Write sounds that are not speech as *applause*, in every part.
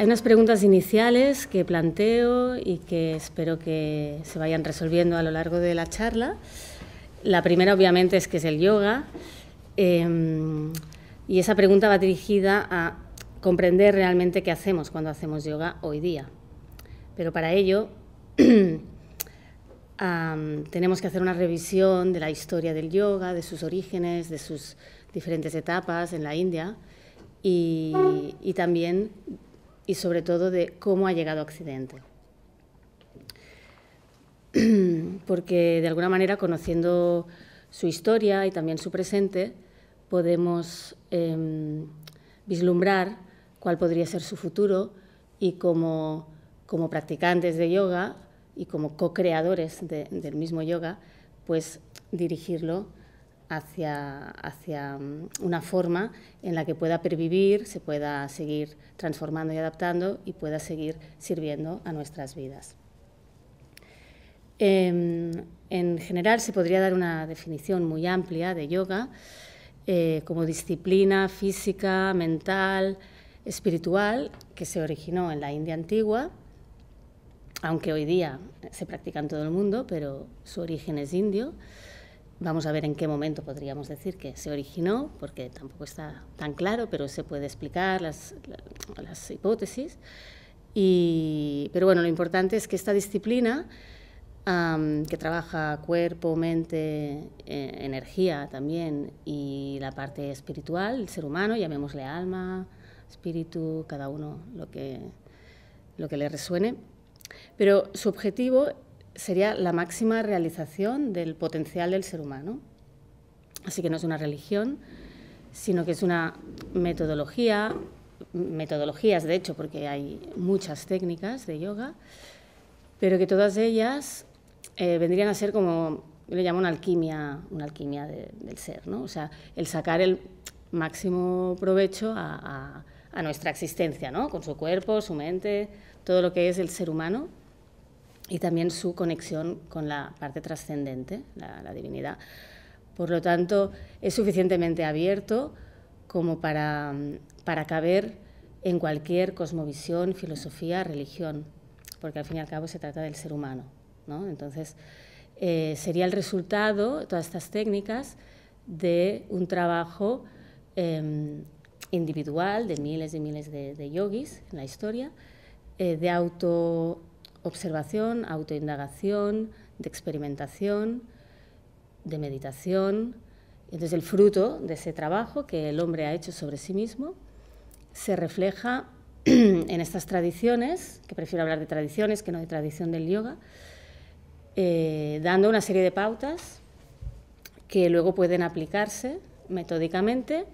Hay unas preguntas iniciales que planteo y que espero que se vayan resolviendo a lo largo de la charla. La primera, obviamente, es que es el yoga. Em, y esa pregunta va dirigida a comprender realmente qué hacemos cuando hacemos yoga hoy día. Pero para ello *clears throat* tenemos que hacer una revisión de la historia del yoga, de sus orígenes, de sus diferentes etapas en la India y también y sobre todo de cómo ha llegado a Occidente. *clears throat* Porque de alguna manera, conociendo su historia y también su presente, podemos em, vislumbrar cuál podría ser su futuro y como, como practicantes de yoga y como co-creadores del mismo yoga, pues dirigirlo hacia, hacia mm, una forma en la que pueda pervivir, se pueda seguir transformando y adaptando y pueda seguir sirviendo a nuestras vidas. Em, en general se podría dar una definición muy amplia de yoga eh, como disciplina física, mental, espiritual, que se originó en la India antigua, aunque hoy día se practica en todo el mundo, pero su origen es indio. Vamos a ver en qué momento podríamos decir que se originó, porque tampoco está tan claro, pero se puede explicar las, las hipótesis. Y, pero bueno, lo importante es que esta disciplina, que trabaja cuerpo, mente, eh, energía también, y la parte espiritual, el ser humano, llamémosle alma, espíritu, cada uno lo que, lo que le resuene, pero su objetivo sería la máxima realización del potencial del ser humano. Así que no es una religión, sino que es una metodología, metodologías de hecho, porque hay muchas técnicas de yoga, pero que todas ellas eh, vendrían a ser como, yo le llamo una alquimia, una alquimia del ser, ¿no? O sea, el sacar el máximo provecho a, a nuestra existencia, ¿no? Con su cuerpo, su mente, todo lo que es el ser humano y también su conexión con la parte trascendente, la, divinidad. Por lo tanto, es suficientemente abierto como para, para caber en cualquier cosmovisión, filosofía, religión, porque al fin y al cabo se trata del ser humano. ¿no? Entonces, eh, sería el resultado, todas estas técnicas, de un trabajo em, individual de miles y miles de, yogis en la historia, eh, de auto observación, autoindagación, de experimentación, de meditación. Entonces el fruto de ese trabajo que el hombre ha hecho sobre sí mismo se refleja *clears throat* en estas tradiciones, que prefiero hablar de tradiciones que no de tradición del yoga, eh, dando una serie de pautas que luego pueden aplicarse metódicamente,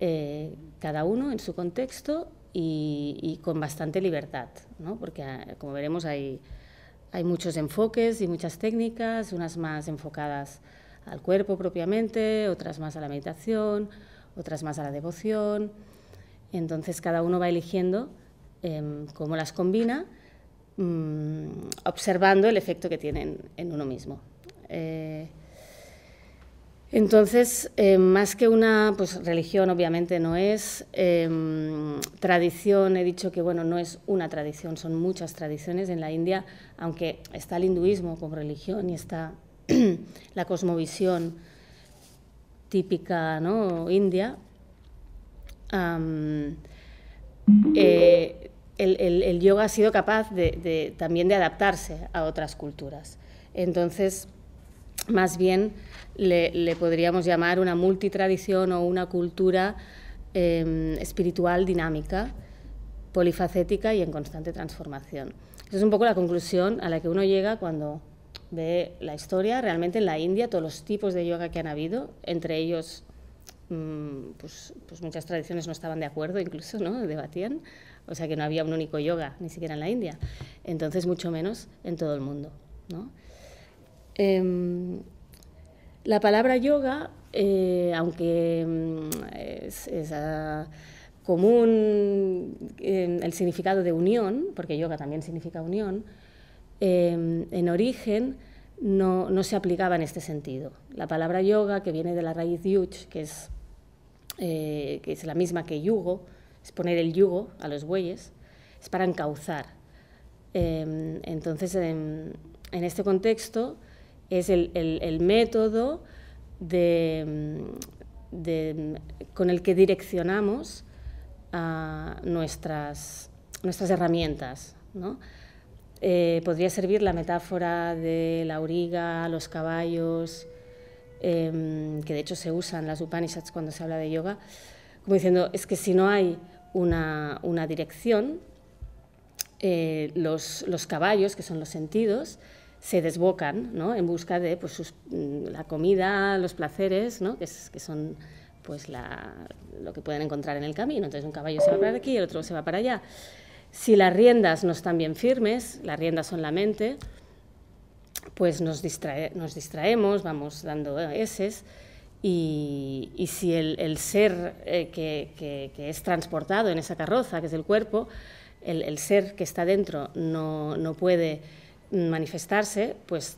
eh, cada uno en su contexto y, con bastante libertad, ¿no? porque ah, como veremos hay, hay muchos enfoques y muchas técnicas, unas más enfocadas al cuerpo propiamente, otras más a la meditación, otras más a la devoción. Entonces cada uno va eligiendo em, cómo las combina, mm, observando el efecto que tienen en uno mismo. Eh, entonces, eh, más que una pues, religión, obviamente no es, em, tradición, he dicho que bueno, no es una tradición, son muchas tradiciones en la India, aunque está el hinduismo como religión y está *clears throat* la cosmovisión típica india, eh, el, yoga ha sido capaz también de adaptarse a otras culturas. Entonces, más bien le, podríamos llamar una multitradición o una cultura em, espiritual dinámica, polifacética y en constante transformación. Esa es un poco la conclusión a la que uno llega cuando ve la historia. Realmente en la India todos los tipos de yoga que han habido, entre ellos mm, pues, pues, muchas tradiciones no estaban de acuerdo, incluso, ¿no? Debatían. O sea que no había un único yoga, ni siquiera en la India. Entonces, mucho menos en todo el mundo, ¿no? Em, la palabra yoga, eh, aunque em, es, ah, común el significado de unión, porque yoga también significa unión, em, en origen no, se aplicaba en este sentido. La palabra yoga, que viene de la raíz yuch, que es, eh, la misma que yugo, es poner el yugo a los bueyes, es para encauzar. entonces, en este contexto, es el, método con el que direccionamos ah, nuestras, herramientas. ¿no? Eh, podría servir la metáfora de la auriga, los caballos, em, que de hecho se usan las Upanishads cuando se habla de yoga, como diciendo, es que si no hay una, dirección, eh, los caballos, que son los sentidos, se desbocan en busca de pues, mm, la comida, los placeres, que, son pues lo que pueden encontrar en el camino. Entonces un caballo se va para aquí, y el otro se va para allá. Si las riendas no están bien firmes, las riendas son la mente, pues nos, distraemos, vamos dando eses. Y, si el, ser eh, que, es transportado en esa carroza, que es el cuerpo, el, ser que está dentro no, no puede manifestarse, pues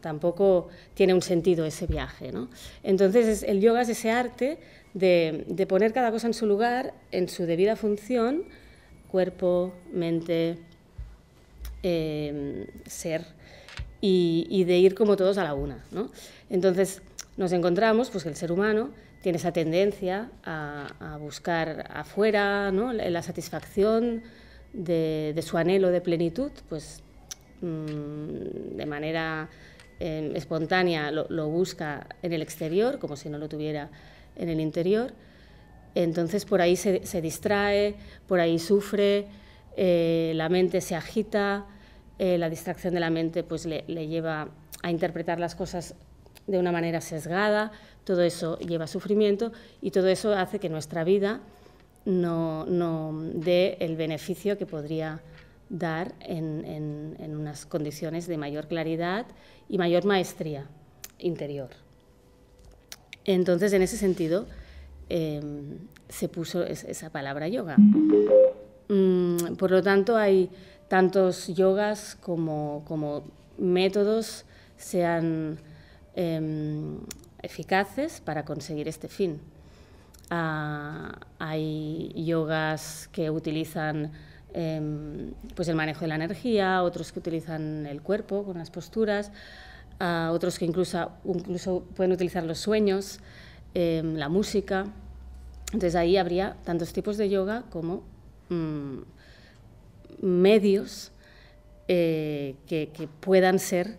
tampoco tiene un sentido ese viaje. ¿no? Entonces, el yoga es ese arte de, poner cada cosa en su lugar, en su debida función, cuerpo, mente, em, ser, y, de ir como todos a la una. ¿no? Entonces, nos encontramos pues, el ser humano tiene esa tendencia a, buscar afuera la satisfacción de, de su anhelo de plenitud, pues Mm, de manera em, espontánea lo, busca en el exterior, como si no lo tuviera en el interior. Entonces por ahí se, distrae, por ahí sufre, eh, la mente se agita, eh, la distracción de la mente pues le, lleva a interpretar las cosas de una manera sesgada, todo eso lleva sufrimiento y todo eso hace que nuestra vida no dé el beneficio que podría dar en, unas condiciones de mayor claridad y mayor maestría interior. Entonces, en ese sentido, em, se puso esa palabra yoga. Mm, por lo tanto, hay tantos yogas como, métodos sean em, eficaces para conseguir este fin. Ah, hay yogas que utilizan Em, pues el manejo de la energía, otros que utilizan el cuerpo con las posturas, otros que incluso, incluso pueden utilizar los sueños, em, la música. Entonces ahí habría tantos tipos de yoga como mm, medios eh, que, puedan ser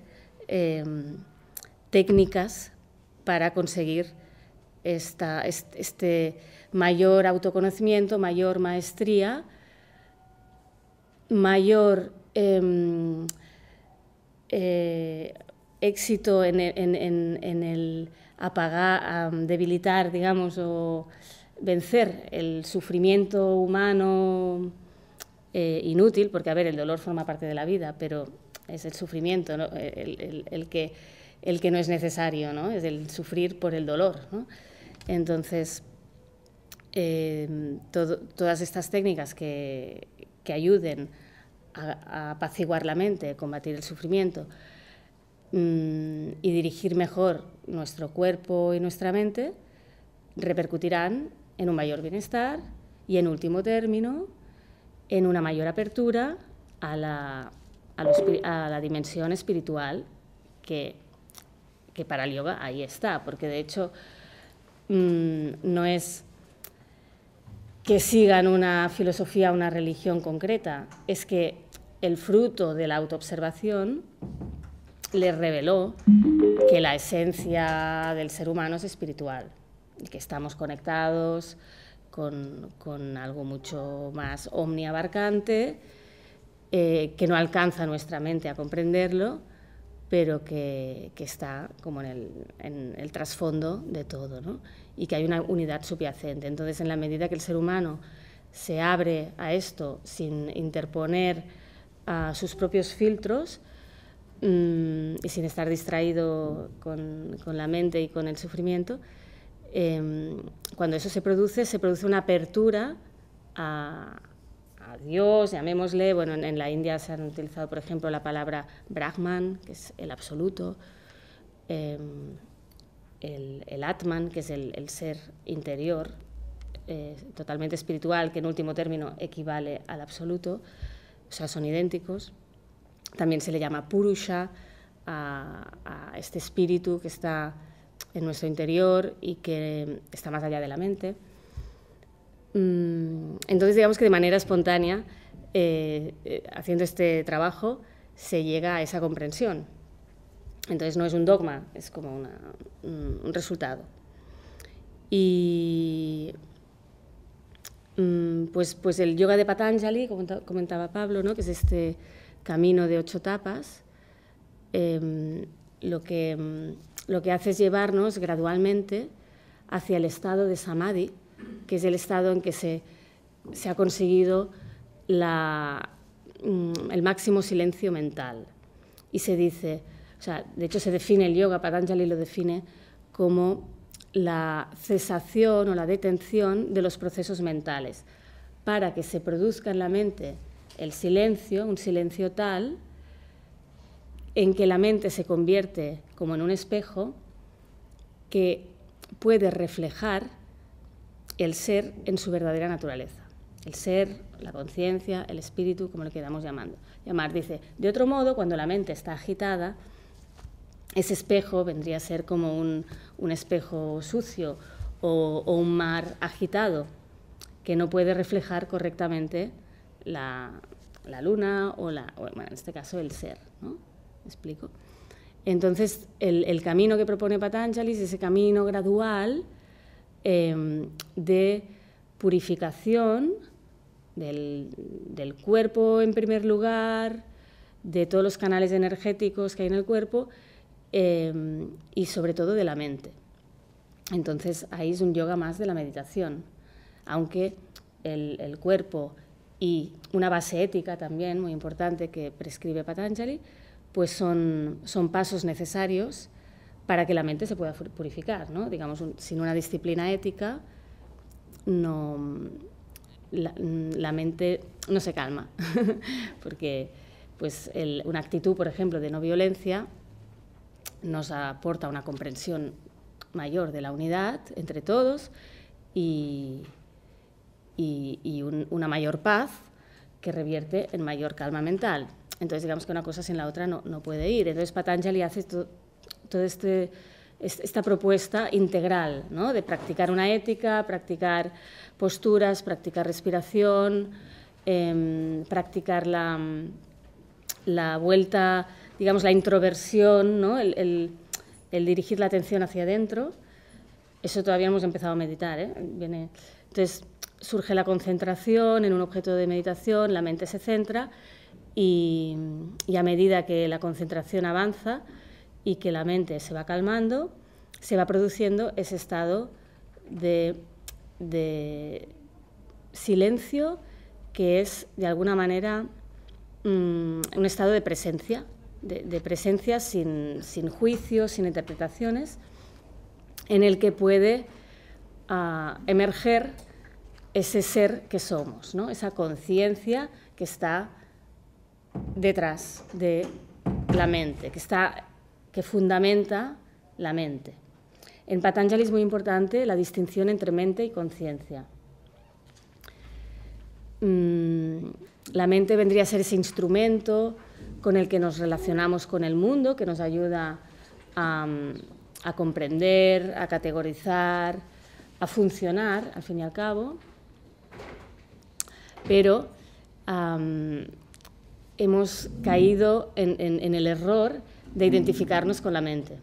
em, técnicas para conseguir este mayor autoconocimiento, mayor maestría mayor em, eh, éxito en el, apagar, debilitar, digamos, o vencer el sufrimiento humano eh, inútil, porque, a ver, el dolor forma parte de la vida, pero es el sufrimiento el, que, no es necesario, ¿no? es el sufrir por el dolor. Entonces, em, todas estas técnicas que, que ayuden a, apaciguar la mente, combatir el sufrimiento mm, y dirigir mejor nuestro cuerpo y nuestra mente, repercutirán en un mayor bienestar y, en último término, en una mayor apertura a la, dimensión espiritual que, para el yoga ahí está, porque de hecho mm, no es que sigan una filosofía, una religión concreta, es que el fruto de la autoobservación les reveló que la esencia del ser humano es espiritual, que estamos conectados con, algo mucho más omniabarcante, eh, que no alcanza nuestra mente a comprenderlo, pero que, está como en el, trasfondo de todo y que hay una unidad subyacente. Entonces, en la medida que el ser humano se abre a esto sin interponer a ah, sus propios filtros mm, y sin estar distraído con, la mente y con el sufrimiento, em, cuando eso se produce, se produce una apertura a, Dios, llamémosle, bueno, en, la India se han utilizado, por ejemplo, la palabra Brahman, que es el absoluto. Em, el, Atman, que es el, ser interior, eh, totalmente espiritual, que en último término equivale al absoluto, o sea, son idénticos. También se le llama Purusha a, este espíritu que está en nuestro interior y que está más allá de la mente. Mm, entonces, digamos que de manera espontánea, eh, eh, haciendo este trabajo, se llega a esa comprensión. Entonces no es un dogma, es como un resultado. Y mm, pues, pues, el yoga de Patanjali, como comentaba Pablo, ¿no? que es este camino de ocho tapas, em, lo, que, hace es llevarnos gradualmente hacia el estado de samadhi, que es el estado en que se, ha conseguido mm, el máximo silencio mental. Y se dice, de hecho se define el yoga, Patanjali lo define como la cesación o la detención de los procesos mentales, para que se produzca en la mente el silencio, un silencio tal en que la mente se convierte como en un espejo que puede reflejar el ser en su verdadera naturaleza. El ser, la conciencia, el espíritu, como lo quedamos llamando, llamar. Dice, de otro modo, cuando la mente está agitada, ese espejo vendría a ser como un, espejo sucio o, un mar agitado que no puede reflejar correctamente la, luna o, la, en este caso el ser. ¿no? explico? Entonces, el, camino que propone Patanjali es ese camino gradual em, de purificación del, del cuerpo en primer lugar, de todos los canales energéticos que hay en el cuerpo, Em, y sobre todo de la mente. Entonces ahí es un yoga más de la meditación, aunque el, cuerpo y una base ética también muy importante que prescribe Patanjali, pues son, son pasos necesarios para que la mente se pueda purificar. ¿no? Digamos, sin una disciplina ética, no, la, mente no se calma, *laughs* porque pues una actitud, por ejemplo, de no violencia nos aporta una comprensión mayor de la unidad entre todos y, una mayor paz que revierte en mayor calma mental. Entonces, digamos que una cosa sin la otra no, puede ir. Entonces, Patanjali hace toda este, esta propuesta integral ¿no? de practicar una ética, practicar posturas, practicar respiración, em, practicar la, la vuelta digamos, la introversión, el, dirigir la atención hacia adentro, eso todavía hemos empezado a meditar. ¿eh? entonces, surge la concentración en un objeto de meditación, la mente se centra y, a medida que la concentración avanza y que la mente se va calmando, se va produciendo ese estado de, silencio que es de alguna manera mm, un estado de presencia, de, presencia sin, sin juicios, sin interpretaciones, en el que puede ah, emerger ese ser que somos, ¿no? esa conciencia que está detrás de la mente, que, fundamenta la mente. En Patanjali es muy importante la distinción entre mente y conciencia. Mm, la mente vendría a ser ese instrumento con el que nos relacionamos con el mundo, que nos ayuda a, mm, comprender, a categorizar, a funcionar, al fin y al cabo, pero hemos caído en, el error de identificarnos con la mente.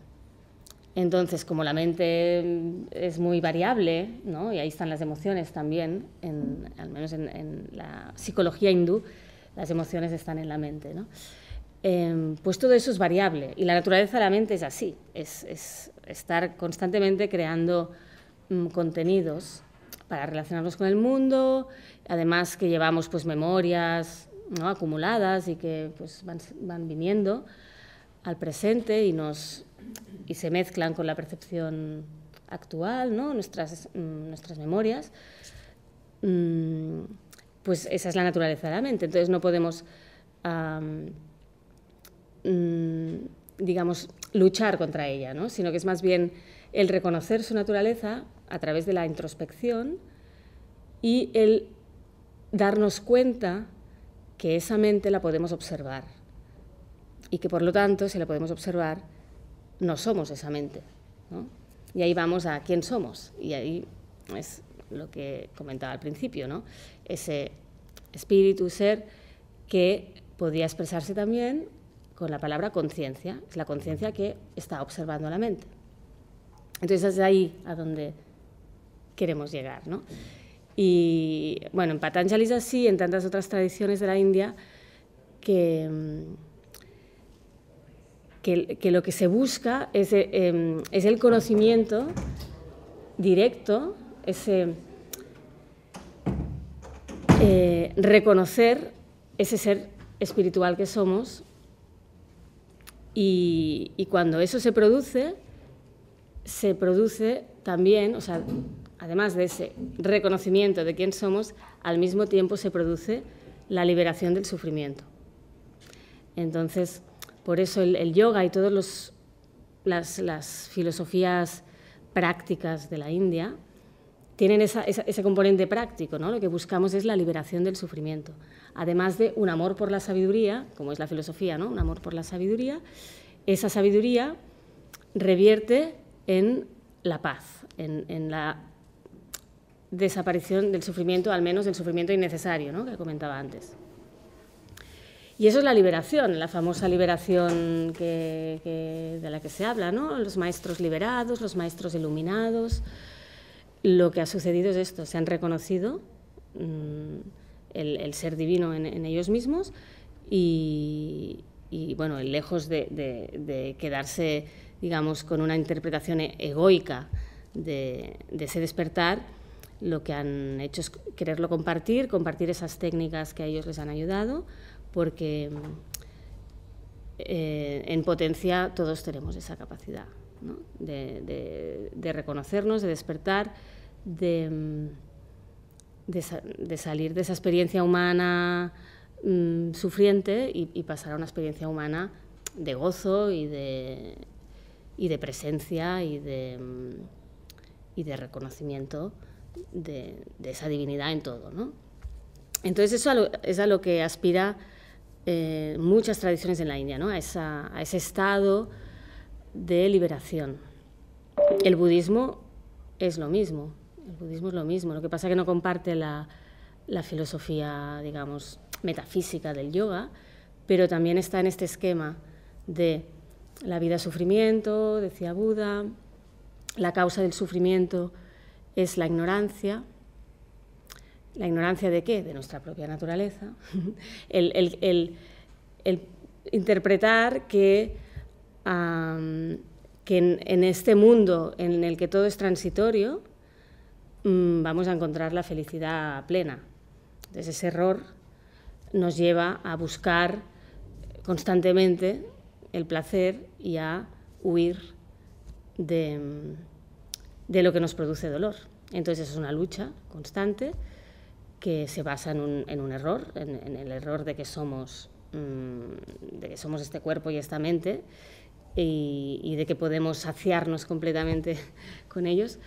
Entonces, como la mente es muy variable, ¿no? y ahí están las emociones también, al menos en, en, la psicología hindú, las emociones están en la mente. ¿no? Em, pues todo eso es variable y la naturaleza de la mente es así, es, estar constantemente creando mm, contenidos para relacionarnos con el mundo, además que llevamos pues memorias ¿no? acumuladas y que pues, van, viniendo al presente y, nos, se mezclan con la percepción actual, ¿no? nuestras, mm, nuestras memorias, mm, pues esa es la naturaleza de la mente, entonces no podemos... Mm, digamos, luchar contra ella, ¿no? sino que es más bien el reconocer su naturaleza a través de la introspección y el darnos cuenta que esa mente la podemos observar y que por lo tanto, si la podemos observar, no somos esa mente. Y ahí vamos a quién somos. Y ahí es lo que comentaba al principio, ¿no? ese espíritu, ser que podía expresarse también con la palabra conciencia, es la conciencia que está observando la mente. Entonces es ahí a donde queremos llegar. Y bueno, en Patanjali es así, en tantas otras tradiciones de la India, que, mm, que, lo que se busca es, eh, em, el conocimiento directo, ese eh, reconocer ese ser espiritual que somos y, cuando eso se produce, se produce también, o sea, además de ese reconocimiento de quién somos, al mismo tiempo se produce la liberación del sufrimiento. Entonces, por eso el, yoga y todas las filosofías prácticas de la India tienen ese componente práctico, ¿no? Lo que buscamos es la liberación del sufrimiento, además de un amor por la sabiduría, como es la filosofía, ¿no? Un amor por la sabiduría. Esa sabiduría revierte en la paz, en, la desaparición del sufrimiento, al menos del sufrimiento innecesario, ¿no? Que comentaba antes. Y eso es la liberación, la famosa liberación de la que se habla, ¿no? Los maestros liberados, los maestros iluminados. Lo que ha sucedido es esto, se han reconocido mm, el, ser divino en, ellos mismos y, bueno, lejos de, quedarse, digamos, con una interpretación egoica de, ese despertar, lo que han hecho es quererlo compartir, compartir esas técnicas que a ellos les han ayudado, porque eh, en potencia todos tenemos esa capacidad de, reconocernos, de despertar, mm, de, salir de esa experiencia humana mm, sufriente y, pasar a una experiencia humana de gozo y de, presencia y de, mm, reconocimiento de, esa divinidad en todo. Entonces eso es a lo que aspira eh, muchas tradiciones en la India, ¿no? a ese estado de liberación. El budismo es lo mismo, el budismo es lo mismo, lo que pasa que no comparte la, la filosofía, digamos, metafísica del yoga, pero también está en este esquema de la vida sufrimiento, decía Buda, la causa del sufrimiento es la ignorancia. ¿La ignorancia de qué? De nuestra propia naturaleza. *laughs* el, el interpretar que que en, este mundo en el que todo es transitorio, mm, vamos a encontrar la felicidad plena. Entonces ese error nos lleva a buscar constantemente el placer y a huir de, mm, lo que nos produce dolor. Entonces es una lucha constante que se basa en un, error, en, el error de que somos, mm, de que somos este cuerpo y esta mente y, de que podemos saciarnos completamente *laughs* con ellos.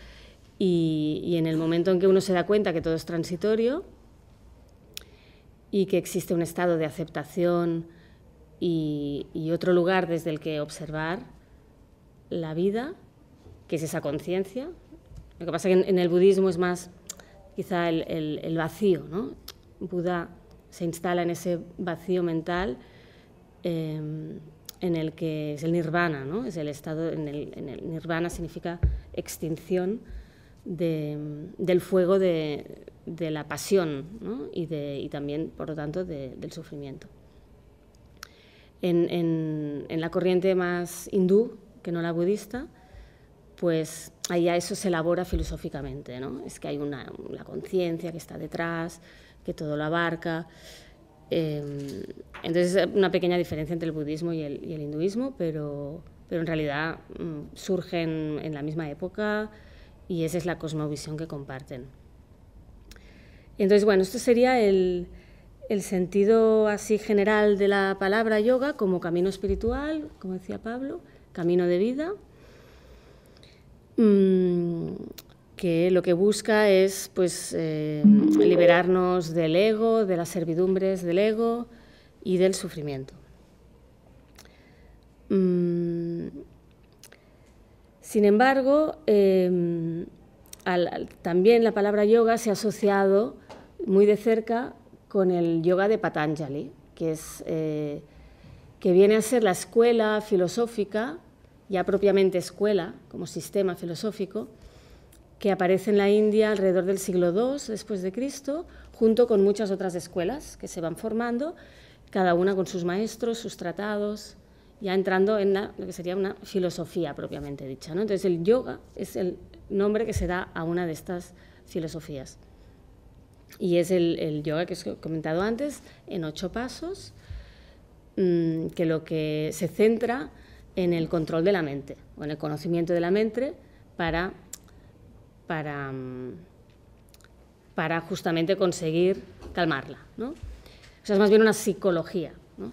Y, en el momento en que uno se da cuenta que todo es transitorio y que existe un estado de aceptación y, otro lugar desde el que observar la vida, que es esa conciencia. Lo que pasa es que en, el budismo es más quizá el, vacío, ¿no? Buda se instala en ese vacío mental. Em, en el que es el nirvana, es el estado, en el, nirvana significa extinción del fuego de, la pasión y, de, también, por lo tanto, del sufrimiento. En, la corriente más hindú, que no la budista, pues ahí a eso se elabora filosóficamente, ¿no? Es que hay una, una conciencia que está detrás, que todo lo abarca. Em, entonces, eh, una pequeña diferencia entre el budismo y el, hinduismo, pero, pero en realidad mm, surgen en la misma época y esa es la cosmovisión que comparten. Entonces, bueno, esto sería el, sentido así general de la palabra yoga como camino espiritual, como decía Pablo, camino de vida. Mm, que lo que busca es pues, eh, liberarnos del ego, de las servidumbres del ego y del sufrimiento. Mm, sin embargo, em, también la palabra yoga se ha asociado muy de cerca con el yoga de Patanjali, que, es, eh, que viene a ser la escuela filosófica, ya propiamente escuela como sistema filosófico, que aparece en la India alrededor del siglo II después de Cristo, junto con muchas otras escuelas que se van formando, cada una con sus maestros, sus tratados, ya entrando en lo que sería una filosofía propiamente dicha. ¿no? Entonces el yoga es el nombre que se da a una de estas filosofías. Y es el, yoga que os he comentado antes, en ocho pasos, mm, que lo que se centra en el control de la mente o en el conocimiento de la mente para para, para justamente conseguir calmarla. ¿no? sea, es más bien una psicología. ¿no?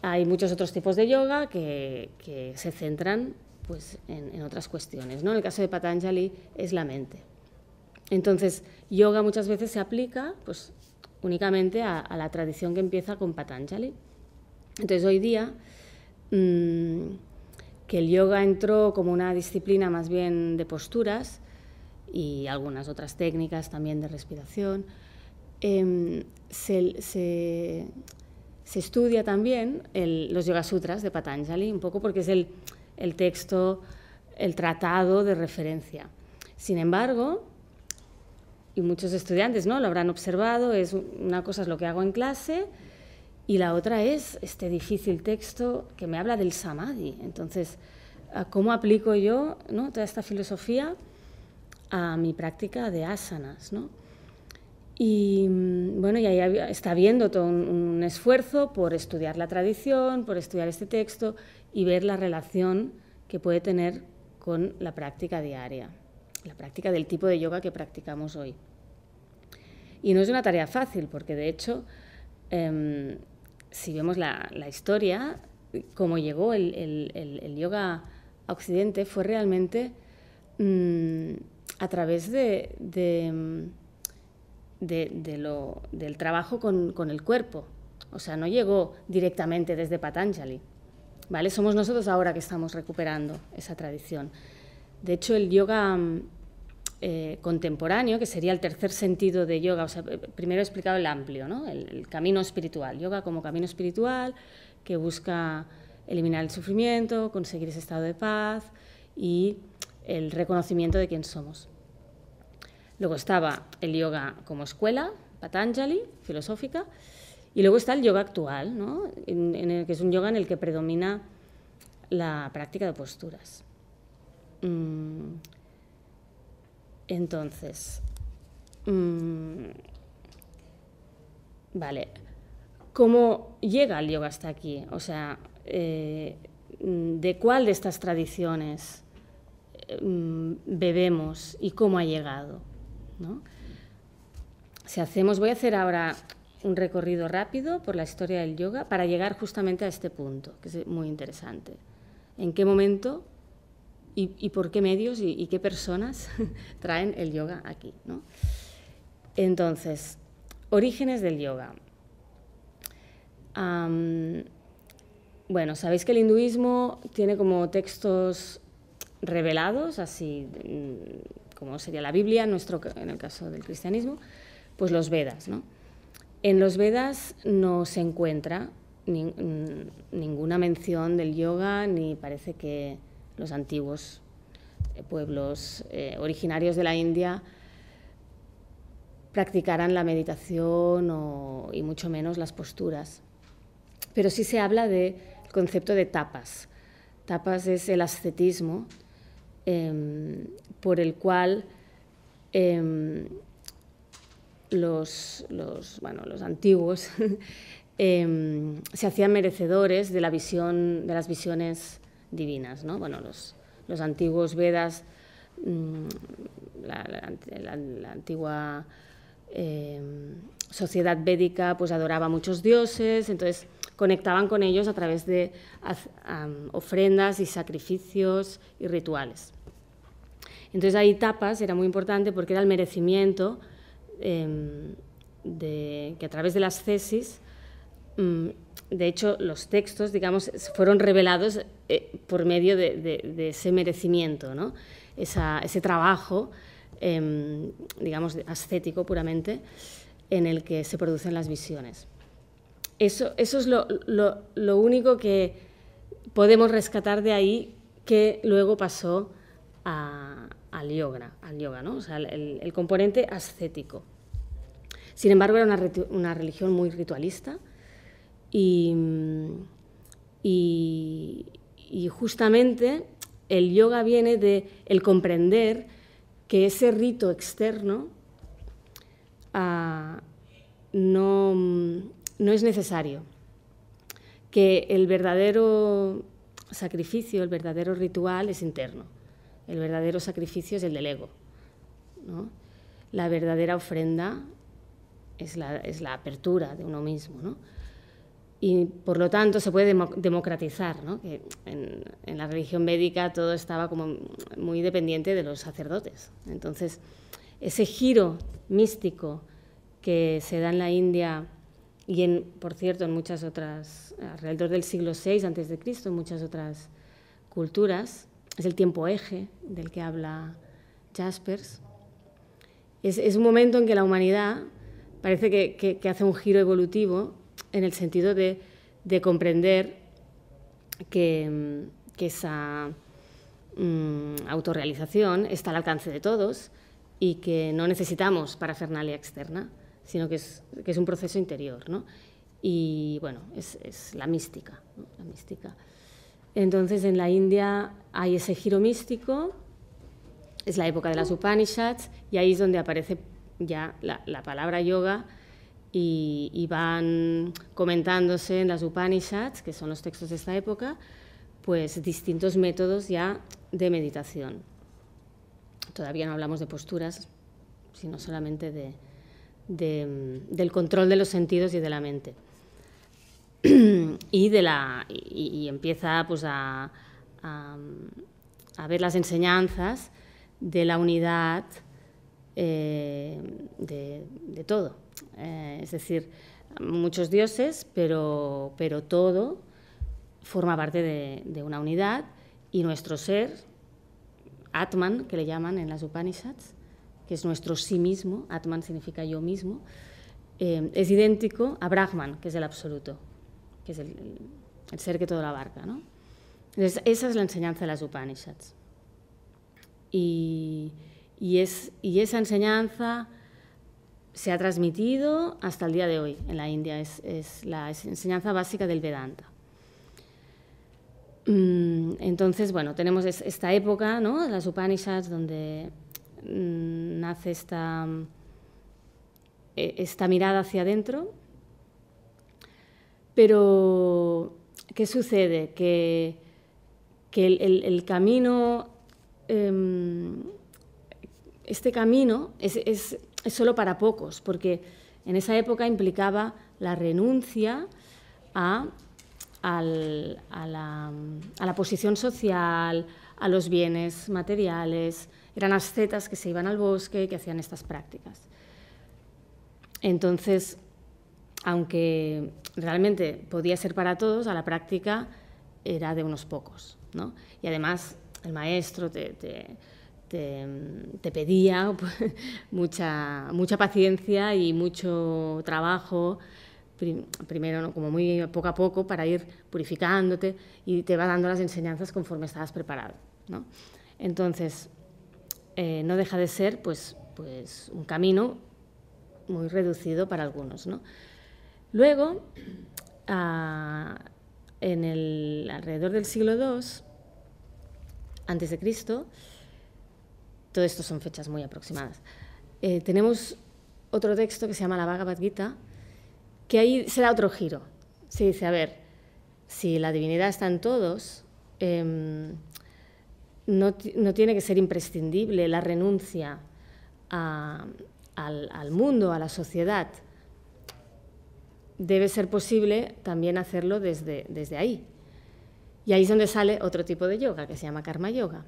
Hay muchos otros tipos de yoga que, que se centran pues, en, otras cuestiones. ¿no? En el caso de Patanjali es la mente. Entonces, yoga muchas veces se aplica pues, únicamente a, la tradición que empieza con Patanjali. Entonces, hoy día, mm, que el yoga entró como una disciplina más bien de posturas, y algunas otras técnicas también de respiración. Em, se, se, estudia también los Yoga Sutras de Patanjali, un poco porque es el, el texto, el tratado de referencia. Sin embargo, y muchos estudiantes ¿no? lo habrán observado, es una cosa es lo que hago en clase y la otra es este difícil texto que me habla del samadhi. Entonces, ¿cómo aplico yo ¿no? toda esta filosofía? a mi práctica de asanas. ¿no? Y mm, bueno, y ahí está viendo todo un, esfuerzo por estudiar la tradición, por estudiar este texto y ver la relación que puede tener con la práctica diaria, la práctica del tipo de yoga que practicamos hoy. Y no es una tarea fácil, porque de hecho, em, si vemos la, historia, cómo llegó el, yoga a Occidente fue realmente... Mm, a través de, mm, del trabajo con, el cuerpo. O sea, no llegó directamente desde Patanjali. ¿vale? Somos nosotros ahora que estamos recuperando esa tradición. De hecho, el yoga mm, eh, contemporáneo, que sería el tercer sentido de yoga, eh, primero he explicado el amplio, el camino espiritual, yoga como camino espiritual que busca eliminar el sufrimiento, conseguir ese estado de paz y el reconocimiento de quién somos. Luego estaba el yoga como escuela, Patanjali, filosófica, y luego está el yoga actual, que es un yoga en el que predomina la práctica de posturas. Mm. Entonces, mm, vale, ¿cómo llega el yoga hasta aquí? O sea, eh, ¿de cuál de estas tradiciones? Mm, bebemos y cómo ha llegado. ¿no? Si hacemos, voy a hacer ahora un recorrido rápido por la historia del yoga para llegar justamente a este punto, que es muy interesante. ¿En qué momento y, por qué medios y, qué personas *laughs* traen el yoga aquí? Entonces, orígenes del yoga. bueno, sabéis que el hinduismo tiene como textos revelados, así mm, como sería la Biblia, en, nuestro, en el caso del cristianismo, pues los Vedas. En los Vedas no se encuentra mm, ninguna mención del yoga, ni parece que los antiguos eh, pueblos eh, originarios de la India practicaran la meditación y mucho menos las posturas. Pero sí se habla del concepto de tapas. Tapas es el ascetismo, Em, por el cual em, los, antiguos *laughs* em, se hacían merecedores de, la visión, de las visiones divinas. ¿no? Bueno, los, antiguos Vedas, mm, la, la antigua sociedad védica pues adoraba a muchos dioses, entonces conectaban con ellos a través de ofrendas y sacrificios y rituales. Entonces ahí tapas era muy importante porque era el merecimiento em, de, que a través de las tesis, mm, de hecho los textos, digamos, fueron revelados eh, por medio de, ese merecimiento, ¿no? ese trabajo, em, digamos, ascético puramente, en el que se producen las visiones. Eso, es lo único que podemos rescatar de ahí que luego pasó a, al yoga, al yoga ¿no? o sea, el, componente ascético. Sin embargo, era una, religión muy ritualista y, justamente el yoga viene de el comprender que ese rito externo ah, no es necesario, que el verdadero sacrificio, el verdadero ritual es interno. El verdadero sacrificio es el del ego. La verdadera ofrenda es la, apertura de uno mismo. Y por lo tanto se puede democratizar. en, la religión médica todo estaba como muy dependiente de los sacerdotes. Entonces, ese giro místico que se da en la India y, en, por cierto, en muchas otras, alrededor del siglo VI antes Cristo, en muchas otras culturas, es el tiempo eje del que habla Jaspers. Es, un momento en que la humanidad parece que, hace un giro evolutivo en el sentido de, comprender que, mm, esa mm, autorrealización está al alcance de todos y que no necesitamos parafernalia externa, sino que es, un proceso interior. Y bueno, es, la mística, la mística. Entonces en la India hay ese giro místico, es la época de las Upanishads y ahí es donde aparece ya la, palabra yoga y, van comentándose en las Upanishads, que son los textos de esta época, pues distintos métodos ya de meditación. Todavía no hablamos de posturas, sino solamente del control de los sentidos y de la mente. *clears throat* y, de la, y, empieza pues, a, a, ver las enseñanzas de la unidad eh, de, todo. Eh, es decir, muchos dioses, pero, pero todo forma parte de, una unidad y nuestro ser, Atman, que le llaman en las Upanishads, que es nuestro sí mismo, Atman significa yo mismo, eh, es idéntico a Brahman, que es el absoluto que es el, ser que todo la abarca. esa es la enseñanza de las Upanishads. Y, y, esa enseñanza se ha transmitido hasta el día de hoy en la India, es, la enseñanza básica del Vedanta. Mm, entonces, bueno, tenemos esta época, ¿no? Las Upanishads, donde mm, nace esta, eh, esta mirada hacia adentro, pero, ¿qué sucede? Que, el, camino, em, este camino es, es, solo para pocos, porque en esa época implicaba la renuncia a, la, posición social, a los bienes materiales. Eran ascetas que se iban al bosque, que hacían estas prácticas. Entonces, aunque realmente podía ser para todos, a la práctica era de unos pocos. ¿no? Y además el maestro te, pedía *laughs* pues, mucha, paciencia y mucho trabajo, primero ¿no? como muy poco a poco, para ir purificándote y te va dando las enseñanzas conforme estabas preparado. ¿no? Entonces, eh, no deja de ser pues, pues, un camino muy reducido para algunos. ¿no? Luego, ah, en el, alrededor del siglo II, antes de Cristo, todo esto son fechas muy aproximadas, eh, tenemos otro texto que se llama La Bhagavad Gita, que ahí se da otro giro. Se dice, a ver, si la divinidad está en todos, em, no, tiene que ser imprescindible la renuncia al mundo, a la sociedad, debe ser posible también hacerlo desde, desde ahí. Y ahí es donde sale otro tipo de yoga que se llama Karma Yoga,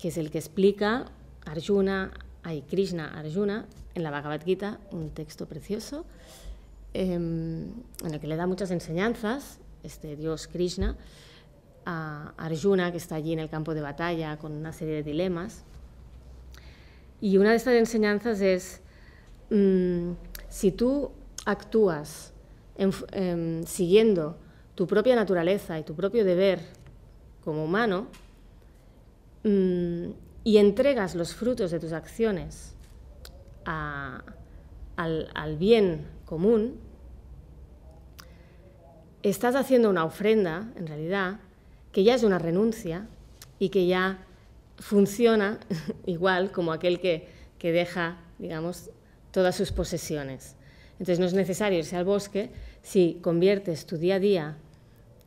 que es el que explica Arjuna, hay Krishna Arjuna, en la Bhagavad Gita, un texto precioso, em, en el que le da muchas enseñanzas, este dios Krishna, a Arjuna, que está allí en el campo de batalla con una serie de dilemas. Y una de estas enseñanzas es, mm, si tú actúas en, em, siguiendo tu propia naturaleza y tu propio deber como humano, mm, y entregas los frutos de tus acciones al, bien común, estás haciendo una ofrenda, en realidad, que ya es una renuncia y que ya funciona *laughs* igual como aquel que, que, deja, digamos, todas sus posesiones. Entonces no es necesario irse al bosque, si conviertes tu día a día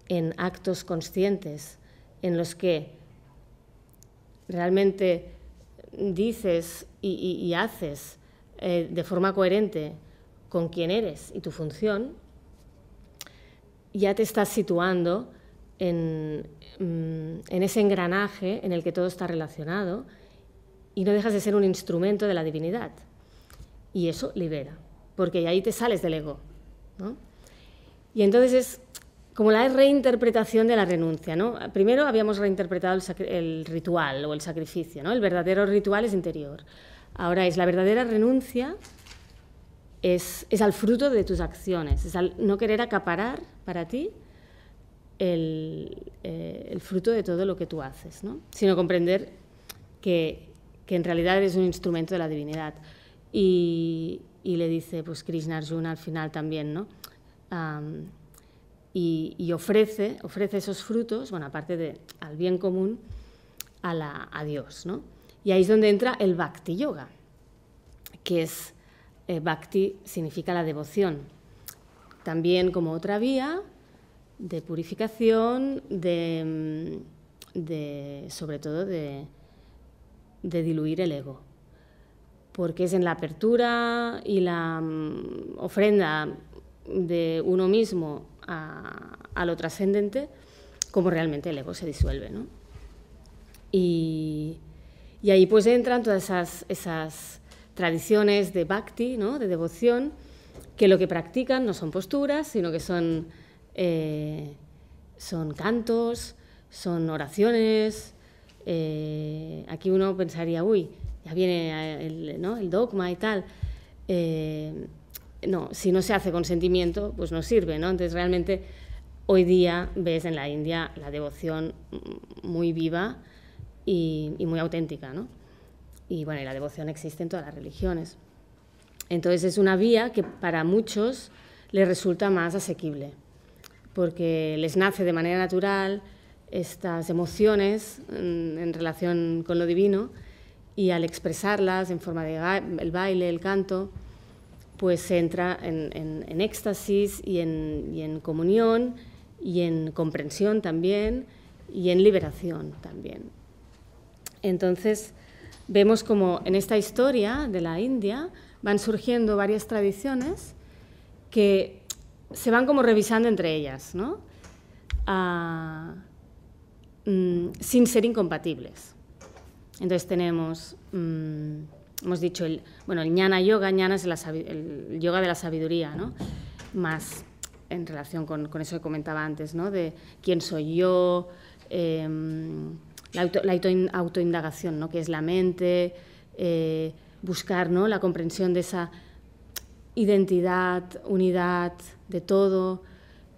en actos conscientes en los que realmente dices y, haces eh, de forma coherente con quién eres y tu función, ya te estás situando mm, en, ese engranaje en el que todo está relacionado y no dejas de ser un instrumento de la divinidad. Y eso libera, porque ahí te sales del ego. ¿no? Y entonces es como la reinterpretación de la renuncia. ¿no? Primero habíamos reinterpretado el, ritual o el sacrificio, ¿no? el verdadero ritual es interior. Ahora es la verdadera renuncia es, es, al fruto de tus acciones, es al no querer acaparar para ti el, eh, el fruto de todo lo que tú haces, ¿no? sino comprender que, que, en realidad eres un instrumento de la divinidad. Y, y le dice pues Krishna Arjuna al final también, ¿no? y, ofrece, ofrece esos frutos, bueno, aparte de al bien común, a, Dios. Y ahí es donde entra el bhakti yoga, que es, eh, bhakti significa la devoción, también como otra vía de purificación, de, mm, sobre todo de diluir el ego porque es en la apertura y la mm, ofrenda de uno mismo a, lo trascendente, como realmente el ego se disuelve. Y, y, ahí pues entran todas esas, esas tradiciones de bhakti, ¿no? de devoción, que lo que practican no son posturas, sino que son, eh, son cantos, son oraciones. Eh, aquí uno pensaría, uy, ya viene el, ¿no? el dogma y tal. Eh, no, si no se hace consentimiento, pues no sirve, ¿no? Entonces realmente hoy día ves en la India la devoción muy viva y, muy auténtica, ¿no? Y bueno, la devoción existe en todas las religiones. Entonces es una vía que para muchos les resulta más asequible, porque les nace de manera natural estas emociones en, mm, en relación con lo divino y al expresarlas en forma de el baile, el canto, pues entra en, éxtasis y en, comunión y en comprensión también y en liberación también. Entonces, vemos como en esta historia de la India van surgiendo varias tradiciones que se van como revisando entre ellas, ¿no? Ah, mm, sin ser incompatibles. Entonces tenemos... Mm, hemos dicho, el, bueno, el ñana yoga, ñana es el, yoga de la sabiduría, Más en relación con, eso que comentaba antes, De quién soy yo, em, la, autoindagación, ¿no? Que es la mente, eh, buscar, La comprensión de esa identidad, unidad, de todo,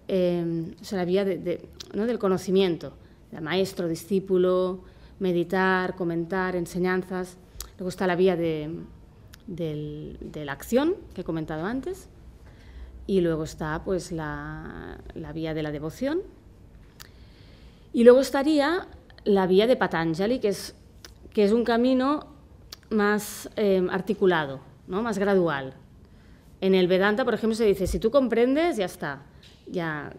em, o sea, la vía de, del conocimiento, maestro, discípulo, meditar, comentar, enseñanzas. Luego está la vía de, la acción, que he comentado antes. Y luego está pues, la, vía de la devoción. Y luego estaría la vía de Patanjali, que es, que es un camino más eh, articulado, ¿no? más gradual. En el Vedanta, por ejemplo, se dice, si tú comprendes, ya está, ya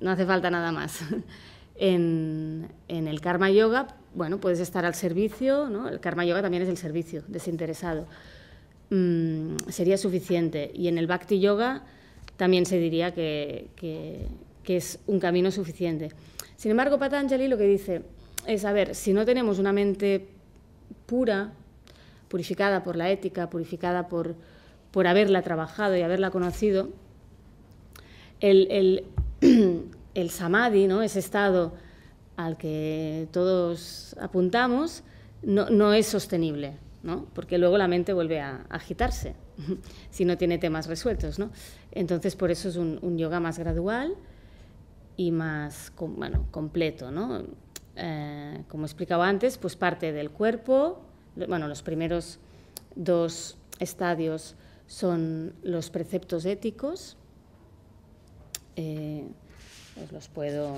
no hace falta nada más. *laughs* en el Karma Yoga bueno, puedes estar al servicio, El karma yoga también es el servicio desinteresado. Mm, sería suficiente. Y en el bhakti yoga también se diría que, es un camino suficiente. Sin embargo, Patanjali lo que dice es, a ver, si no tenemos una mente pura, purificada por la ética, purificada por, por haberla trabajado y haberla conocido, el, *clears throat* samadhi, ¿no? ese estado al que todos apuntamos no, es sostenible, ¿no? porque luego la mente vuelve a agitarse *laughs* si no tiene temas resueltos. ¿no? Entonces, por eso es un, yoga más gradual y más bueno, completo. ¿no? Eh, como explicaba antes, pues parte del cuerpo, bueno, los primeros dos estadios son los preceptos éticos, eh, los puedo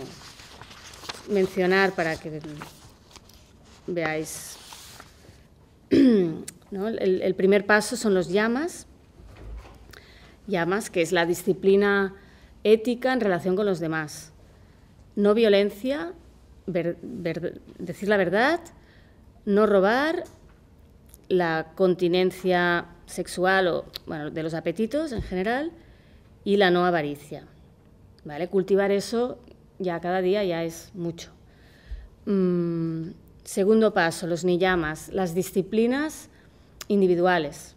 mencionar para que veáis. *clears throat* El, primer paso son los llamas, llamas, que es la disciplina ética en relación con los demás. No violencia, decir la verdad, no robar, la continencia sexual o bueno, de los apetitos en general y la no avaricia. ¿Vale? Cultivar eso ya cada día ya es mucho. Mm, segundo paso, los niyamas, las disciplinas individuales.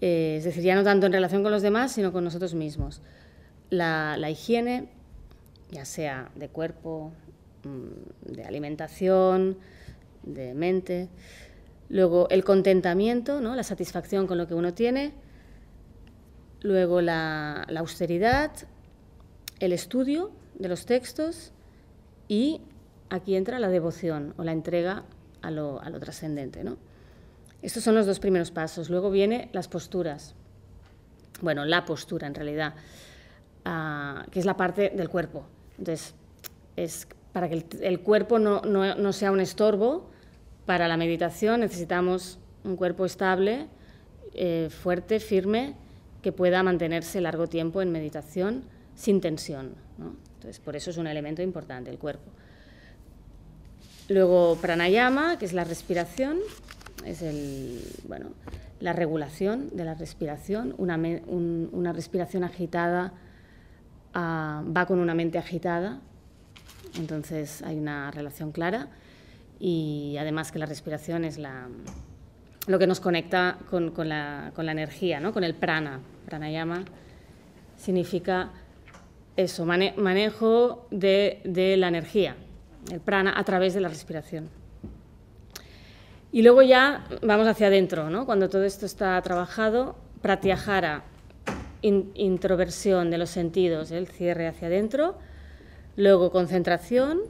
Eh, es decir, ya no tanto en relación con los demás, sino con nosotros mismos. La, higiene, ya sea de cuerpo, mm, de alimentación, de mente. Luego el contentamiento, ¿no? la satisfacción con lo que uno tiene. Luego la austeridad, el estudio de los textos y aquí entra la devoción o la entrega a lo, trascendente. ¿no? Estos son los dos primeros pasos. Luego viene las posturas. Bueno, la postura en realidad, ah, que es la parte del cuerpo. Entonces, para que el, cuerpo no, sea un estorbo para la meditación, necesitamos un cuerpo estable, eh, fuerte, firme, que pueda mantenerse largo tiempo en meditación sin tensión. Entonces, por eso es un elemento importante el cuerpo. Luego, pranayama, que es la respiración, es el, bueno, la regulación de la respiración. Una, respiración agitada ah, va con una mente agitada, entonces hay una relación clara. Y además que la respiración es la, lo que nos conecta con, la, energía, ¿no? con el prana. Pranayama significa eso, manejo de, la energía, el prana, a través de la respiración. Y luego ya vamos hacia adentro, Cuando todo esto está trabajado, pratyahara, introversión de los sentidos, el cierre hacia adentro, luego concentración,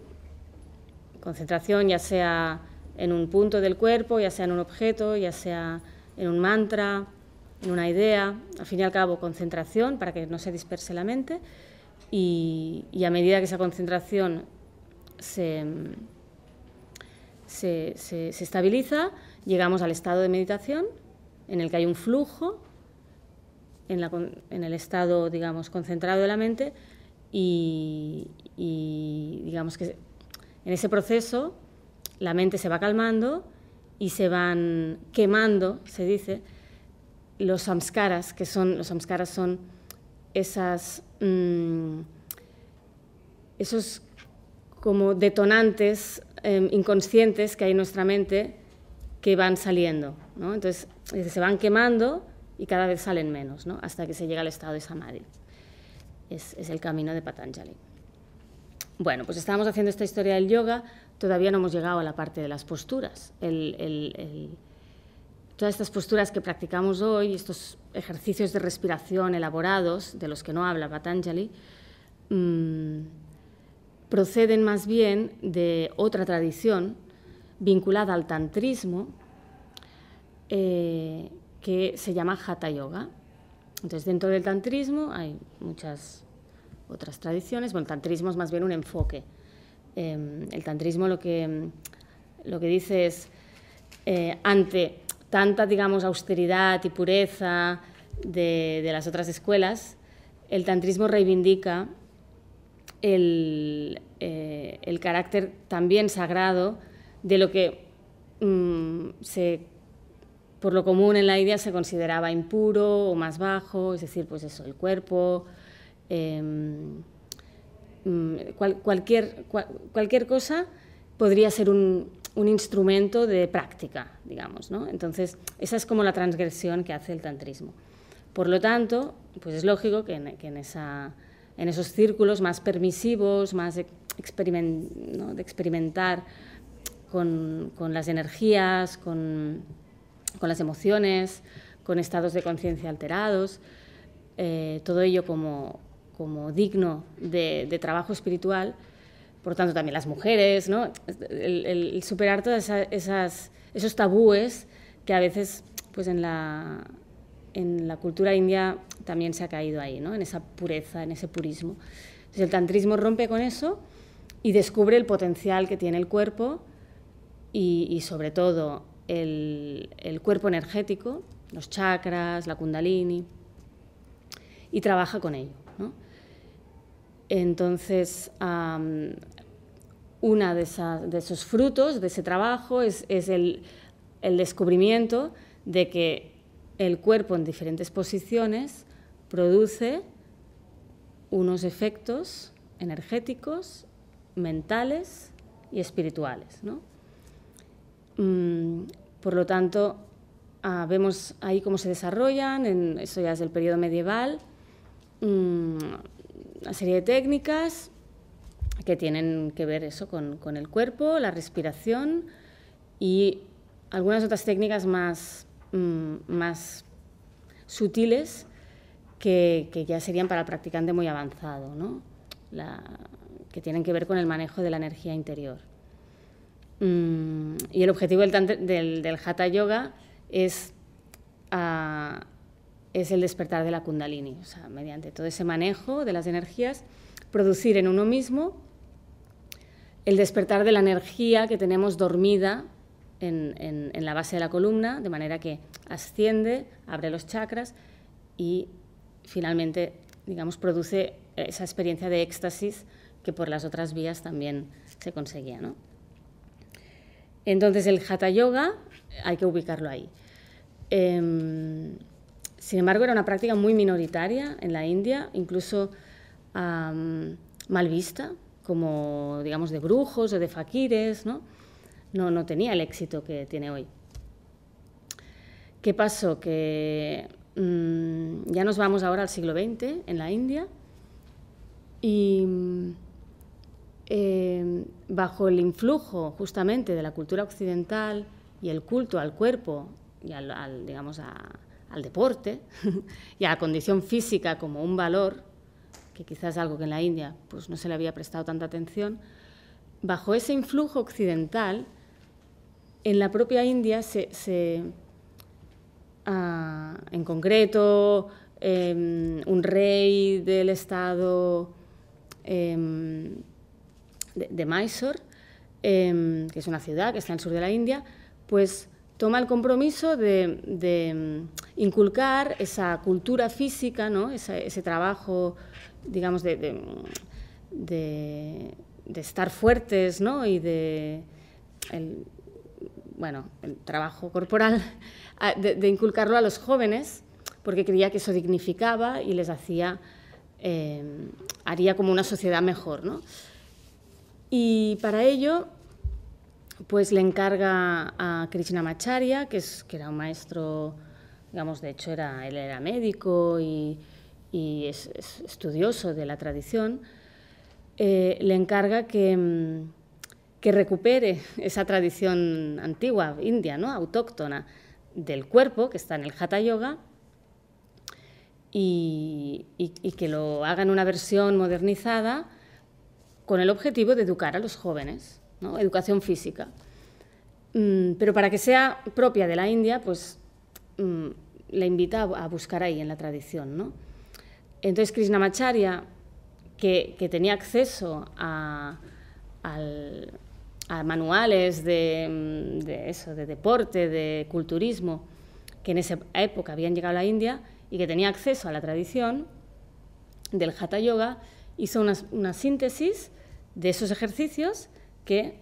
concentración ya sea en un punto del cuerpo, ya sea en un objeto, ya sea en un mantra, en una idea, al fin y al cabo concentración para que no se disperse la mente y, a medida que esa concentración se, se, estabiliza, llegamos al estado de meditación en el que hay un flujo en, la, en, el estado, digamos, concentrado de la mente y, digamos que en ese proceso la mente se va calmando y se van quemando, se dice, los samskaras, que son, los samskaras son esas Mm, esos como detonantes em, inconscientes que hay en nuestra mente que van saliendo. Entonces se van quemando y cada vez salen menos, ¿no? hasta que se llega al estado de samadhi. Es, el camino de Patanjali. Bueno, pues estábamos haciendo esta historia del yoga, todavía no hemos llegado a la parte de las posturas. el, Todas estas posturas que practicamos hoy, estos ejercicios de respiración elaborados, de los que no habla Patanjali, mm, proceden más bien de otra tradición vinculada al tantrismo eh, que se llama Hatha Yoga. Entonces, dentro del tantrismo hay muchas otras tradiciones. Bueno, el tantrismo es más bien un enfoque. Em, el tantrismo lo que, lo que dice es, eh, ante tanta, digamos, austeridad y pureza de, las otras escuelas, el tantrismo reivindica el, eh, carácter también sagrado de lo que mm, se, por lo común en la idea se consideraba impuro o más bajo, es decir, pues eso, el cuerpo, em, mm, cualquier, cualquier cosa podría ser un, un instrumento de práctica, digamos. ¿no? Entonces, esa es como la transgresión que hace el tantrismo. Por lo tanto, pues es lógico que en, esos círculos más permisivos, más de, experimentar con, las energías, con, las emociones, con estados de conciencia alterados, eh, todo ello como, digno de trabajo espiritual, por tanto también las mujeres, ¿no? el, superar todos esos tabúes que a veces pues en la, en la cultura india también se ha caído ahí, en esa pureza, en ese purismo. Entonces el tantrismo rompe con eso y descubre el potencial que tiene el cuerpo y, sobre todo el, cuerpo energético, los chakras, la kundalini, y trabaja con ello. Entonces, una de, esos frutos, de ese trabajo, es, el, descubrimiento de que el cuerpo en diferentes posiciones produce unos efectos energéticos, mentales y espirituales. Mm, por lo tanto, ah, vemos ahí cómo se desarrollan, en, eso ya es del periodo medieval, mm, una serie de técnicas que tienen que ver eso con, el cuerpo, la respiración y algunas otras técnicas más, mm, más sutiles que, ya serían para el practicante muy avanzado, ¿no? que tienen que ver con el manejo de la energía interior. Mm, y el objetivo del, del, Hatha Yoga es, ah, es, el despertar de la Kundalini, o sea, mediante todo ese manejo de las energías producir en uno mismo el despertar de la energía que tenemos dormida en, la base de la columna, de manera que asciende, abre los chakras y finalmente, digamos, produce esa experiencia de éxtasis que por las otras vías también se conseguía. Entonces el Hatha Yoga hay que ubicarlo ahí. Em, sin embargo, era una práctica muy minoritaria en la India, incluso mal vista, como digamos de brujos o de faquires, ¿no? No, tenía el éxito que tiene hoy. ¿Qué pasó? Que mm, ya nos vamos ahora al siglo XX en la India y em, bajo el influjo justamente de la cultura occidental y el culto al cuerpo y al, digamos, al deporte *laughs* y a la condición física como un valor, que quizás algo que en la India pues, no se le había prestado tanta atención, bajo ese influjo occidental, en la propia India se, ah, en concreto, em, un rey del estado em, de, Mysore, em, que es una ciudad que está el sur de la India, pues toma el compromiso de, mm, inculcar esa cultura física, ese trabajo digamos, de, estar fuertes, ¿no? Y de, el, bueno, el trabajo corporal, de, inculcarlo a los jóvenes, porque creía que eso dignificaba y les hacía, eh, haría como una sociedad mejor, ¿no? Y para ello, pues le encarga a Krishna que, que era un maestro, digamos, de hecho era, él era médico y y es, estudioso de la tradición, eh, le encarga mm, que, recupere esa tradición antigua, india, ¿no? autóctona, del cuerpo que está en el Hatha Yoga y, que lo haga en una versión modernizada con el objetivo de educar a los jóvenes, educación física. Mm, pero para que sea propia de la India, pues mm, la invita a, buscar ahí en la tradición. Entonces Krishnamacharya, que, que tenía acceso a, manuales de, eso, de deporte, de culturismo, que en esa época habían llegado a la India y que tenía acceso a la tradición del Hatha Yoga, hizo una, síntesis de esos ejercicios que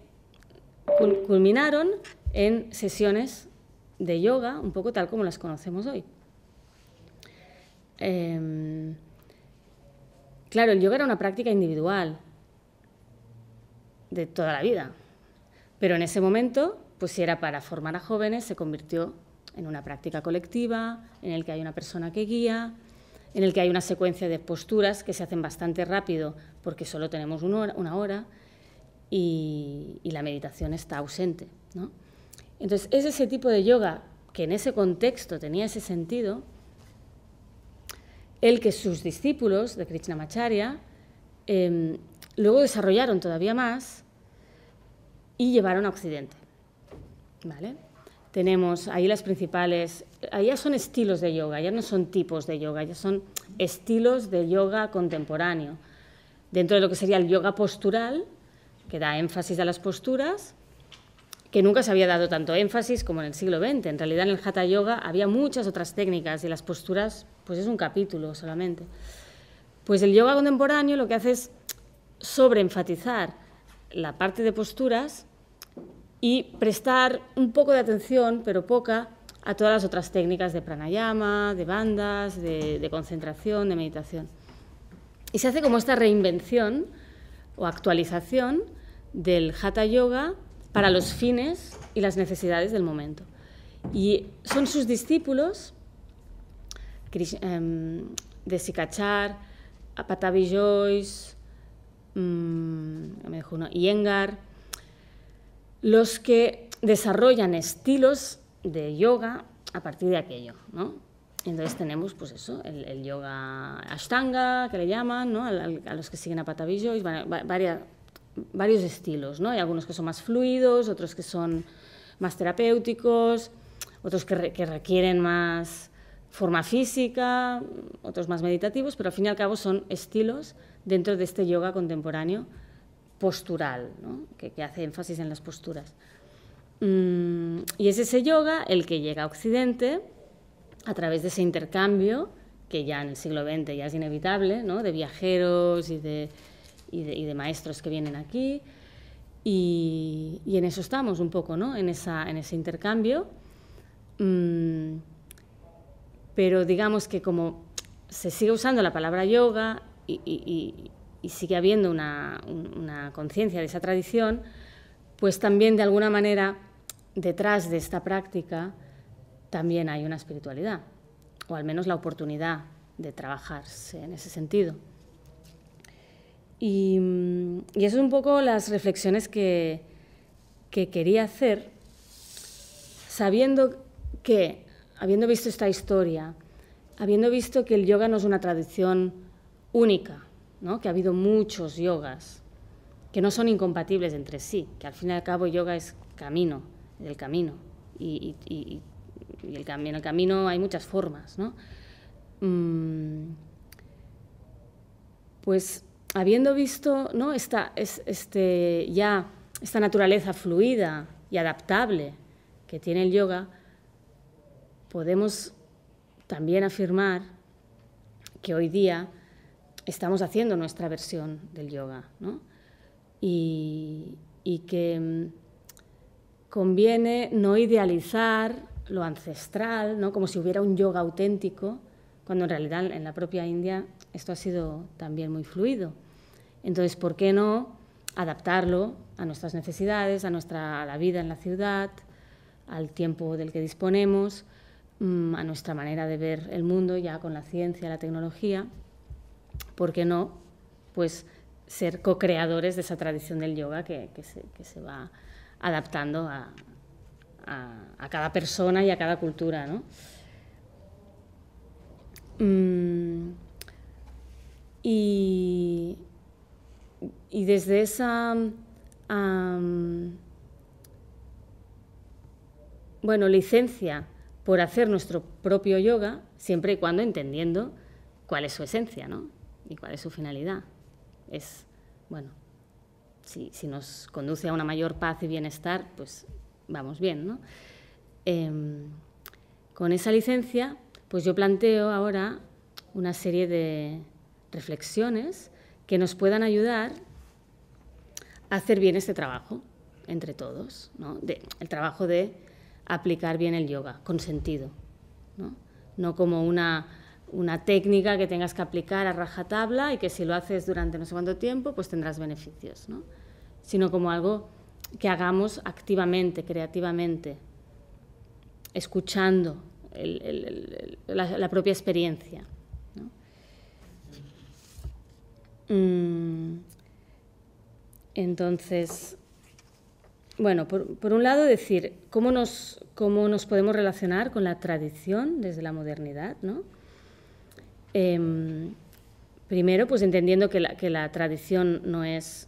culminaron en sesiones de yoga, un poco tal como las conocemos hoy. Em, Claro, el yoga era una práctica individual de toda la vida, pero en ese momento, pues si era para formar a jóvenes, se convirtió en una práctica colectiva, en el que hay una persona que guía, en el que hay una secuencia de posturas que se hacen bastante rápido porque solo tenemos una hora, y, la meditación está ausente. Entonces, es ese tipo de yoga que en ese contexto tenía ese sentido el que sus discípulos de Krishnamacharya em, luego desarrollaron todavía más y llevaron a Occidente. Tenemos ahí las principales, ya son estilos de yoga, ya no son tipos de yoga, ya son estilos de yoga contemporáneo. Dentro de lo que sería el yoga postural, que da énfasis a las posturas, que nunca se había dado tanto énfasis como en el siglo XX. En realidad en el Hatha Yoga había muchas otras técnicas y las posturas pues es un capítulo solamente. Pues el yoga contemporáneo lo que hace es sobreenfatizar la parte de posturas y prestar un poco de atención, pero poca, a todas las otras técnicas de pranayama, de bandas, de, de concentración, de meditación. Y se hace como esta reinvención o actualización del hatha yoga para los fines y las necesidades del momento. Y son sus discípulos Em, de Sikachar, Desi Joyce, mm, y los que desarrollan estilos de yoga a partir de aquello, ¿no? Entonces tenemos, pues eso, el, yoga ashtanga, que le llaman, ¿no? a, los que siguen a Joyce, varios estilos, ¿no? Hay algunos que son más fluidos, otros que son más terapéuticos, otros que requieren más forma física, otros más meditativos, pero al fin y al cabo son estilos dentro de este yoga contemporáneo postural, que, hace énfasis en las posturas. Mm, y es ese yoga el que llega a Occidente a través de ese intercambio que ya en el siglo XX ya es inevitable, de viajeros y de, maestros que vienen aquí. Y, en eso estamos un poco, ¿no? en, esa, en ese intercambio. Mm, pero digamos que como se sigue usando la palabra yoga y, sigue habiendo una, conciencia de esa tradición, pues también de alguna manera detrás de esta práctica también hay una espiritualidad, o al menos la oportunidad de trabajarse en ese sentido. Y, eso es un poco las reflexiones que quería hacer, sabiendo que habiendo visto esta historia, habiendo visto que el yoga no es una tradición única, ¿no? que ha habido muchos yogas, que no son incompatibles entre sí, que al fin y al cabo yoga es camino, el camino, y, en el camino hay muchas formas. ¿no? Mm, pues habiendo visto ¿no? esta, este, ya esta naturaleza fluida y adaptable que tiene el yoga, podemos también afirmar que hoy día estamos haciendo nuestra versión del yoga, ¿no? y, que mm, conviene no idealizar lo ancestral, ¿no? como si hubiera un yoga auténtico, cuando en realidad en la propia India esto ha sido también muy fluido. Entonces, ¿por qué no adaptarlo a nuestras necesidades, a, nuestra, a la vida en la ciudad, al tiempo del que disponemos? Mm, a nuestra manera de ver el mundo, ya con la ciencia, la tecnología, ¿por qué no? Pues ser co-creadores de esa tradición del yoga que, se, va adaptando a, cada persona y a cada cultura. Mm, y, desde esa... bueno, licencia por hacer nuestro propio yoga, siempre y cuando entendiendo cuál es su esencia y cuál es su finalidad. Es, bueno, si, nos conduce a una mayor paz y bienestar, pues vamos bien. Em, con esa licencia, pues yo planteo ahora una serie de reflexiones que nos puedan ayudar a hacer bien este trabajo entre todos, de, el trabajo de aplicar bien el yoga, con sentido. No, como una, técnica que tengas que aplicar a rajatabla y que si lo haces durante no sé cuánto tiempo, pues tendrás beneficios. ¿no? Sino como algo que hagamos activamente, creativamente, escuchando la, propia experiencia. Mm, entonces, bueno, por, un lado decir cómo nos, podemos relacionar con la tradición desde la modernidad, ¿no? Em, primero, pues entendiendo que la, tradición no es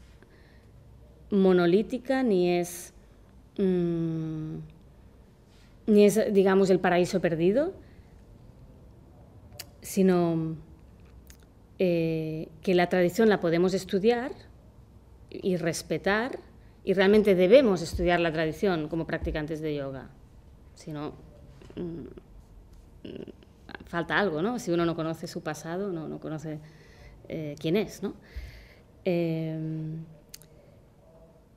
monolítica, ni es, mm, ni es, digamos, el paraíso perdido, sino eh, que la tradición la podemos estudiar y respetar y realmente debemos estudiar la tradición como practicantes de yoga. Si no, mm, falta algo, ¿no? Si uno no conoce su pasado, no, conoce eh, quién es, ¿no? Eh,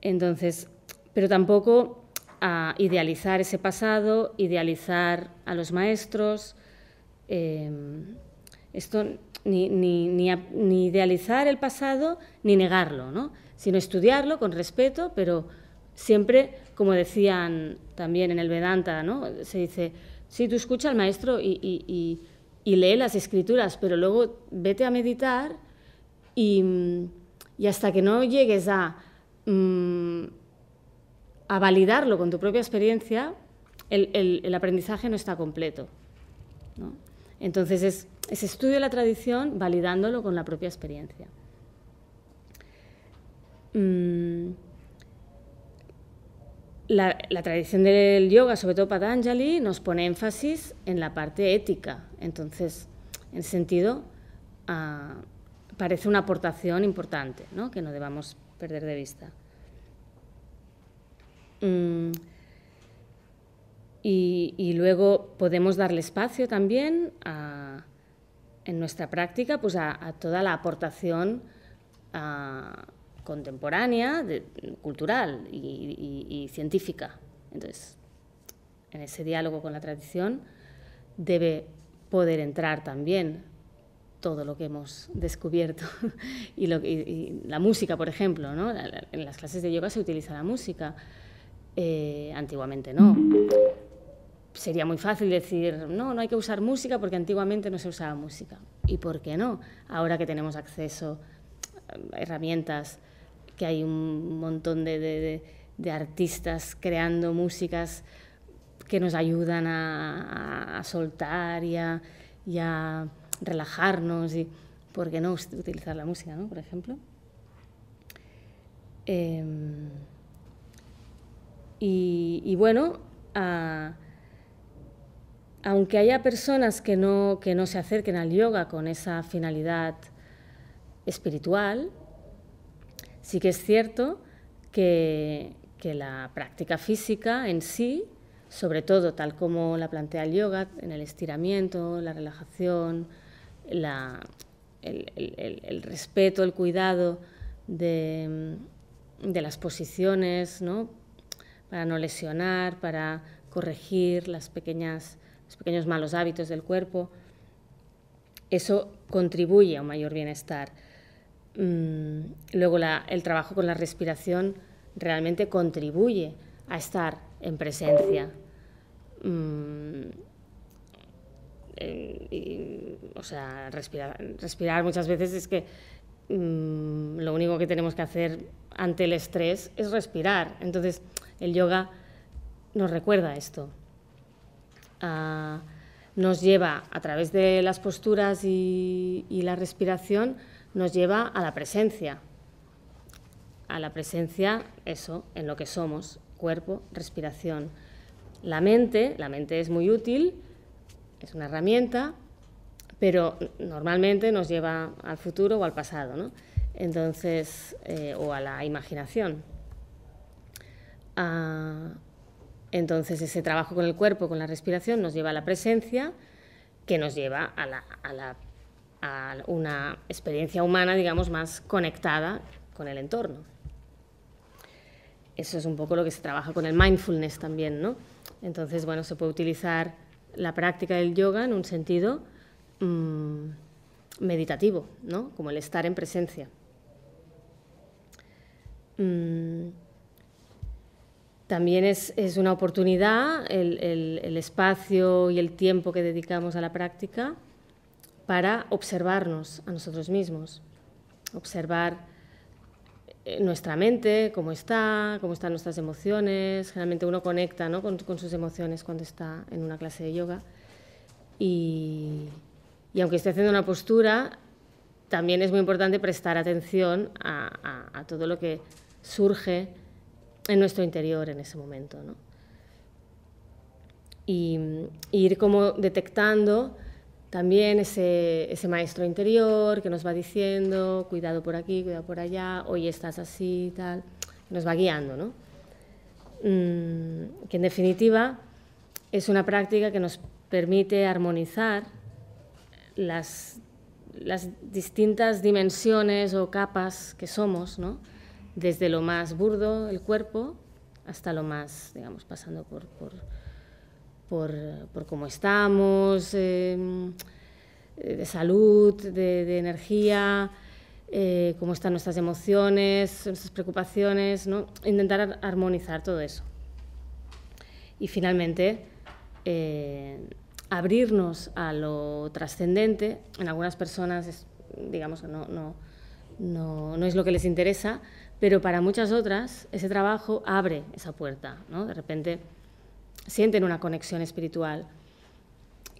entonces, pero tampoco a ah, idealizar ese pasado, idealizar a los maestros, eh, esto ni, ni, ni, idealizar el pasado ni negarlo, ¿no? sino estudiarlo con respeto, pero siempre, como decían también en el Vedanta, ¿no? se dice, sí, tú escuchas al maestro y, lee las escrituras, pero luego vete a meditar y, hasta que no llegues a, mm, a validarlo con tu propia experiencia, el, aprendizaje no está completo. Entonces es, es estudio de la tradición validándolo con la propia experiencia. Mm, la, tradición del yoga, sobre todo Patanjali, nos pone énfasis en la parte ética. Entonces, en sentido, ah, parece una aportación importante que no debamos perder de vista. Mm, y, luego podemos darle espacio también en nuestra práctica pues a, toda la aportación. a contemporánea, cultural y, científica. Entonces, en ese diálogo con la tradición debe poder entrar también todo lo que hemos descubierto. *laughs* y, lo, la música, por ejemplo, en las clases de yoga se utiliza la música, eh, antiguamente no. Sería muy fácil decir, no, no hay que usar música porque antiguamente no se usaba música. ¿Y por qué no? Ahora que tenemos acceso a eh, herramientas que hay un montón de, artistas creando músicas que nos ayudan a, soltar y a, relajarnos y por qué no utilizar la música, ¿no? Por ejemplo. Em, y, bueno, aunque haya personas que no se acerquen al yoga con esa finalidad espiritual, Sí que es cierto que, la práctica física en sí, sobre todo tal como la plantea el yoga, en el estiramiento, la relajación, el, respeto, el cuidado de, las posiciones, para no lesionar, para corregir las pequeñas, los pequeños malos hábitos del cuerpo, eso contribuye a un mayor bienestar. Mm, luego el trabajo con la respiración realmente contribuye a estar en presencia. Mm, o sea, respirar, muchas veces es que mm, lo único que tenemos que hacer ante el estrés es respirar. Entonces, el yoga nos recuerda esto. Ah, nos lleva a través de las posturas y la respiración nos lleva a la presencia, a la presencia, eso, en lo que somos, cuerpo, respiración. La mente, la mente es muy útil, es una herramienta, pero normalmente nos lleva al futuro o al pasado, Entonces, eh, o a la imaginación. Ah, entonces, ese trabajo con el cuerpo, con la respiración, nos lleva a la presencia, que nos lleva a la, a la una experiencia humana, digamos, más conectada con el entorno. Eso es un poco lo que se trabaja con el mindfulness también, ¿no? Entonces, bueno, se puede utilizar la práctica del yoga en un sentido mm, meditativo, ¿no? Como el estar en presencia. Mm, también es, una oportunidad el, espacio y el tiempo que dedicamos a la práctica para observarnos a nosotros mismos, observar eh, nuestra mente, cómo está, cómo están nuestras emociones. Generalmente uno conecta ¿no? con, sus emociones cuando está en una clase de yoga. Y, aunque esté haciendo una postura, también es muy importante prestar atención a, todo lo que surge en nuestro interior en ese momento. y ir como detectando también ese, ese, maestro interior que nos va diciendo, cuidado por aquí, cuidado por allá, hoy estás así, y tal, nos va guiando, ¿no? Mm, que en definitiva es una práctica que nos permite armonizar las, distintas dimensiones o capas que somos, ¿no? Desde lo más burdo, el cuerpo, hasta lo más, digamos, pasando por por, cómo estamos, eh, de salud, de, energía, eh, cómo están nuestras emociones, nuestras preocupaciones, ¿no? intentar armonizar todo eso. Y finalmente, eh, abrirnos a lo trascendente. En algunas personas, digamos no, es lo que les interesa, pero para muchas otras ese trabajo abre esa puerta. De repente sienten una conexión espiritual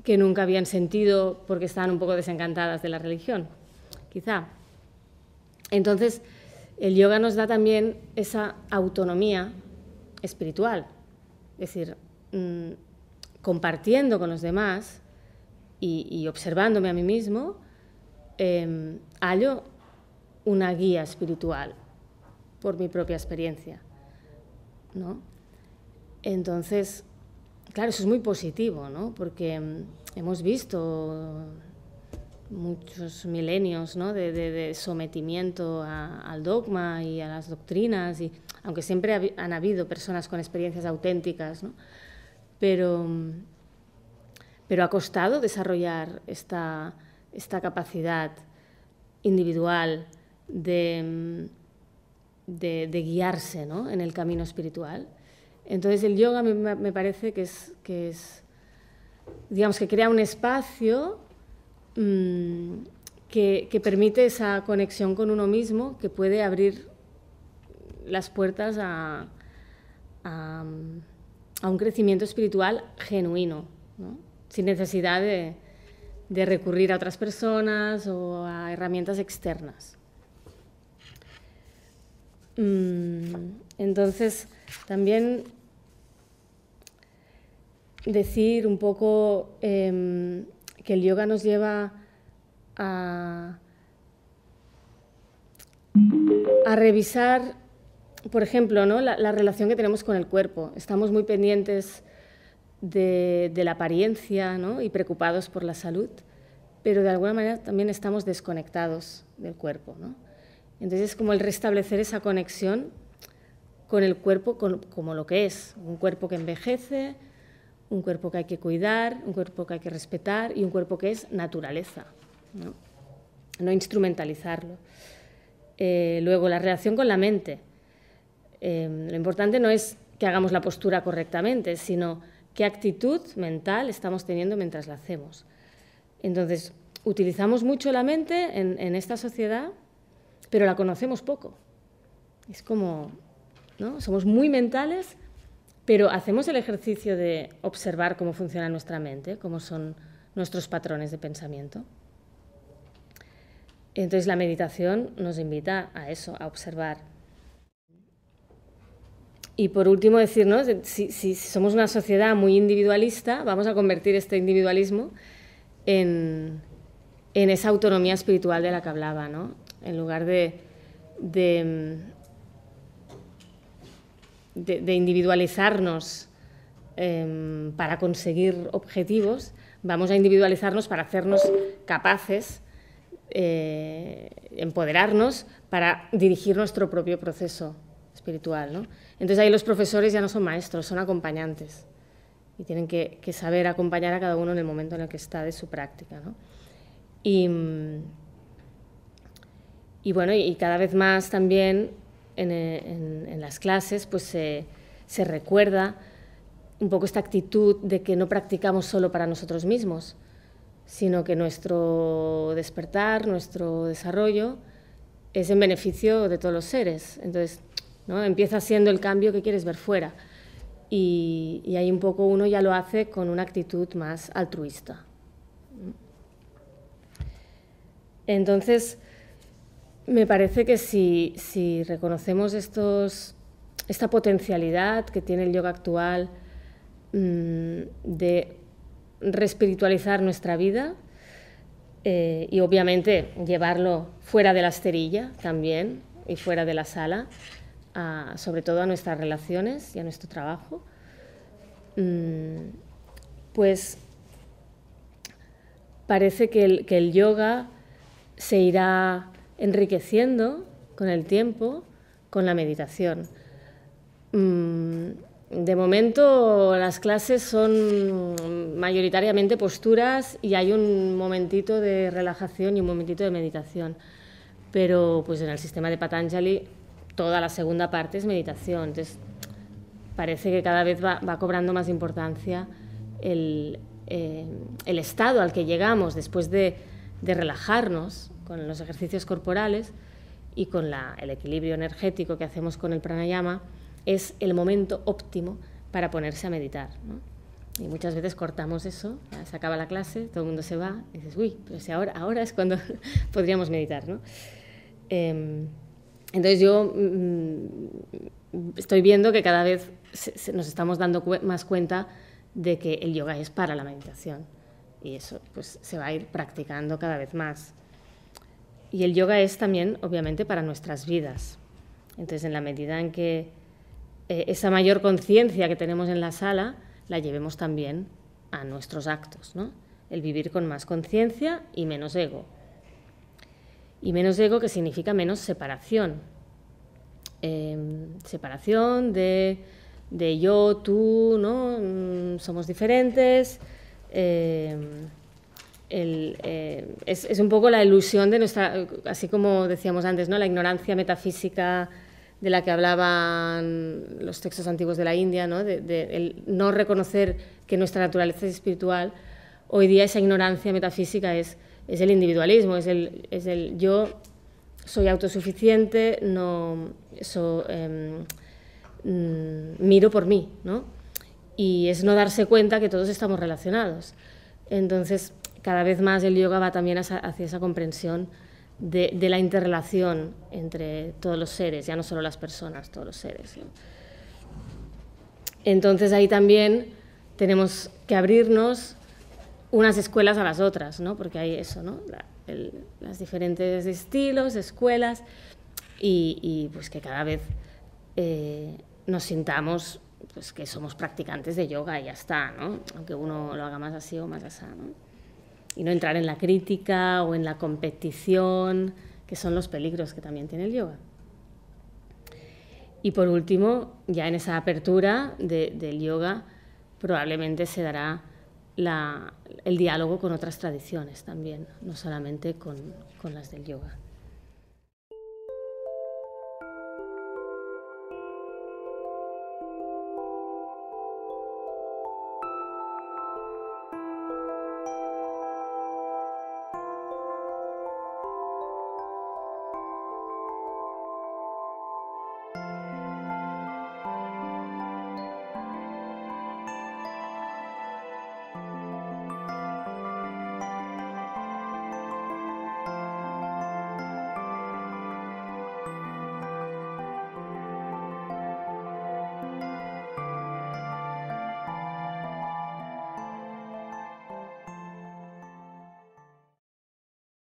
que nunca habían sentido porque estaban un poco desencantadas de la religión, quizá. Entonces, el yoga nos da también esa autonomía espiritual, es decir, mm, compartiendo con los demás y, observándome a mí mismo, em, hallo una guía espiritual por mi propia experiencia. ¿no? Entonces, Claro, eso es muy positivo, Porque mm, hemos visto muchos milenios de, sometimiento al dogma y a las doctrinas, y, aunque siempre han habido personas con experiencias auténticas, mm, pero, ha costado desarrollar esta, capacidad individual de, mm, guiarse en el camino espiritual entonces el yoga me, parece que es, que es, digamos, que crea un espacio mm, que, permite esa conexión con uno mismo, que puede abrir las puertas a, un crecimiento espiritual genuino, sin necesidad de, de recurrir a otras personas o a herramientas externas. Mm, entonces, también decir un poco em, que el yoga nos lleva a, revisar, por ejemplo, la, relación que tenemos con el cuerpo. Estamos muy pendientes de, la apariencia y preocupados por la salud, pero de alguna manera también estamos desconectados del cuerpo. Entonces es como el restablecer esa conexión con el cuerpo como lo que es, un cuerpo que envejece, un cuerpo que hay que cuidar, un cuerpo que hay que respetar y un cuerpo que es naturaleza, no, instrumentalizarlo. Eh, luego, la relación con la mente. Em, lo importante no es que hagamos la postura correctamente, sino qué actitud mental estamos teniendo mientras la hacemos. Entonces, utilizamos mucho la mente en, en esta sociedad, pero la conocemos poco. Es como, ¿no? Somos muy mentales, pero hacemos el ejercicio de observar cómo funciona nuestra mente, cómo son nuestros patrones de pensamiento. Entonces la meditación nos invita a eso, a observar. Y por último decirnos, si, somos una sociedad muy individualista, vamos a convertir este individualismo en, esa autonomía espiritual de la que hablaba, ¿no? En lugar de de, individualizarnos em, para conseguir objetivos, vamos a individualizarnos para hacernos capaces, eh, empoderarnos para dirigir nuestro propio proceso espiritual. Entonces ahí los profesores ya no son maestros, son acompañantes y tienen que, saber acompañar a cada uno en el momento en el que está de su práctica. y bueno, y cada vez más también eh, en, las clases pues se, se recuerda un poco esta actitud de que no practicamos solo para nosotros mismos, sino que nuestro despertar, nuestro desarrollo es en beneficio de todos los seres. Entonces, ¿no? empieza siendo el cambio que quieres ver fuera. Y, y, ahí un poco uno ya lo hace con una actitud más altruista. Entonces, me parece que si, reconocemos esta potencialidad que tiene el yoga actual mm, de respiritualizar nuestra vida eh, y obviamente llevarlo fuera de la esterilla también y fuera de la sala, sobre todo a nuestras relaciones y a nuestro trabajo, mm, pues parece que el yoga se irá enriqueciendo con el tiempo, con la meditación. Mm, de momento las clases son mayoritariamente posturas y hay un momentito de relajación y un momentito de meditación. Pero pues en el sistema de Patanjali toda la segunda parte es meditación. Entonces parece que cada vez va, cobrando más importancia eh, el, estado al que llegamos después de relajarnos con los ejercicios corporales y con el equilibrio energético que hacemos con el pranayama, es el momento óptimo para ponerse a meditar. Y muchas veces cortamos eso, se acaba la clase, todo el mundo se va, y dices, uy, pero ahora, ahora es cuando *laughs* podríamos meditar. Em, entonces yo mm, estoy viendo que cada vez nos estamos dando más cuenta de que el yoga es para la meditación. Y eso pues, se va a ir practicando cada vez más. Y el yoga es también, obviamente, para nuestras vidas. Entonces, en la medida en que eh, esa mayor conciencia que tenemos en la sala la llevemos también a nuestros actos, ¿no? El vivir con más conciencia y menos ego. Y menos ego que significa menos separación. Em, separación de, yo, tú, ¿no? Mm, somos diferentes. Em, eh, es, un poco la ilusión de nuestra, así como decíamos antes, ¿no? la ignorancia metafísica de la que hablaban los textos antiguos de la India, ¿no? De, el no reconocer que nuestra naturaleza es espiritual, hoy día esa ignorancia metafísica es, es el individualismo, es el, es el yo soy autosuficiente, no em, mm, miro por mí, ¿no? y es no darse cuenta que todos estamos relacionados. Entonces, cada vez más el yoga va también hacia esa comprensión de, la interrelación entre todos los seres, ya no solo las personas, todos los seres. Entonces ahí también tenemos que abrirnos unas escuelas a las otras, ¿no? porque hay eso, ¿no? las diferentes estilos, escuelas, y, pues que cada vez eh, nos sintamos pues que somos practicantes de yoga y ya está, ¿no? aunque uno lo haga más así o más así. ¿no? y no entrar en la crítica o en la competición, que son los peligros que también tiene el yoga. Y por último, ya en esa apertura del yoga, probablemente se dará el diálogo con otras tradiciones también, no solamente con las del yoga.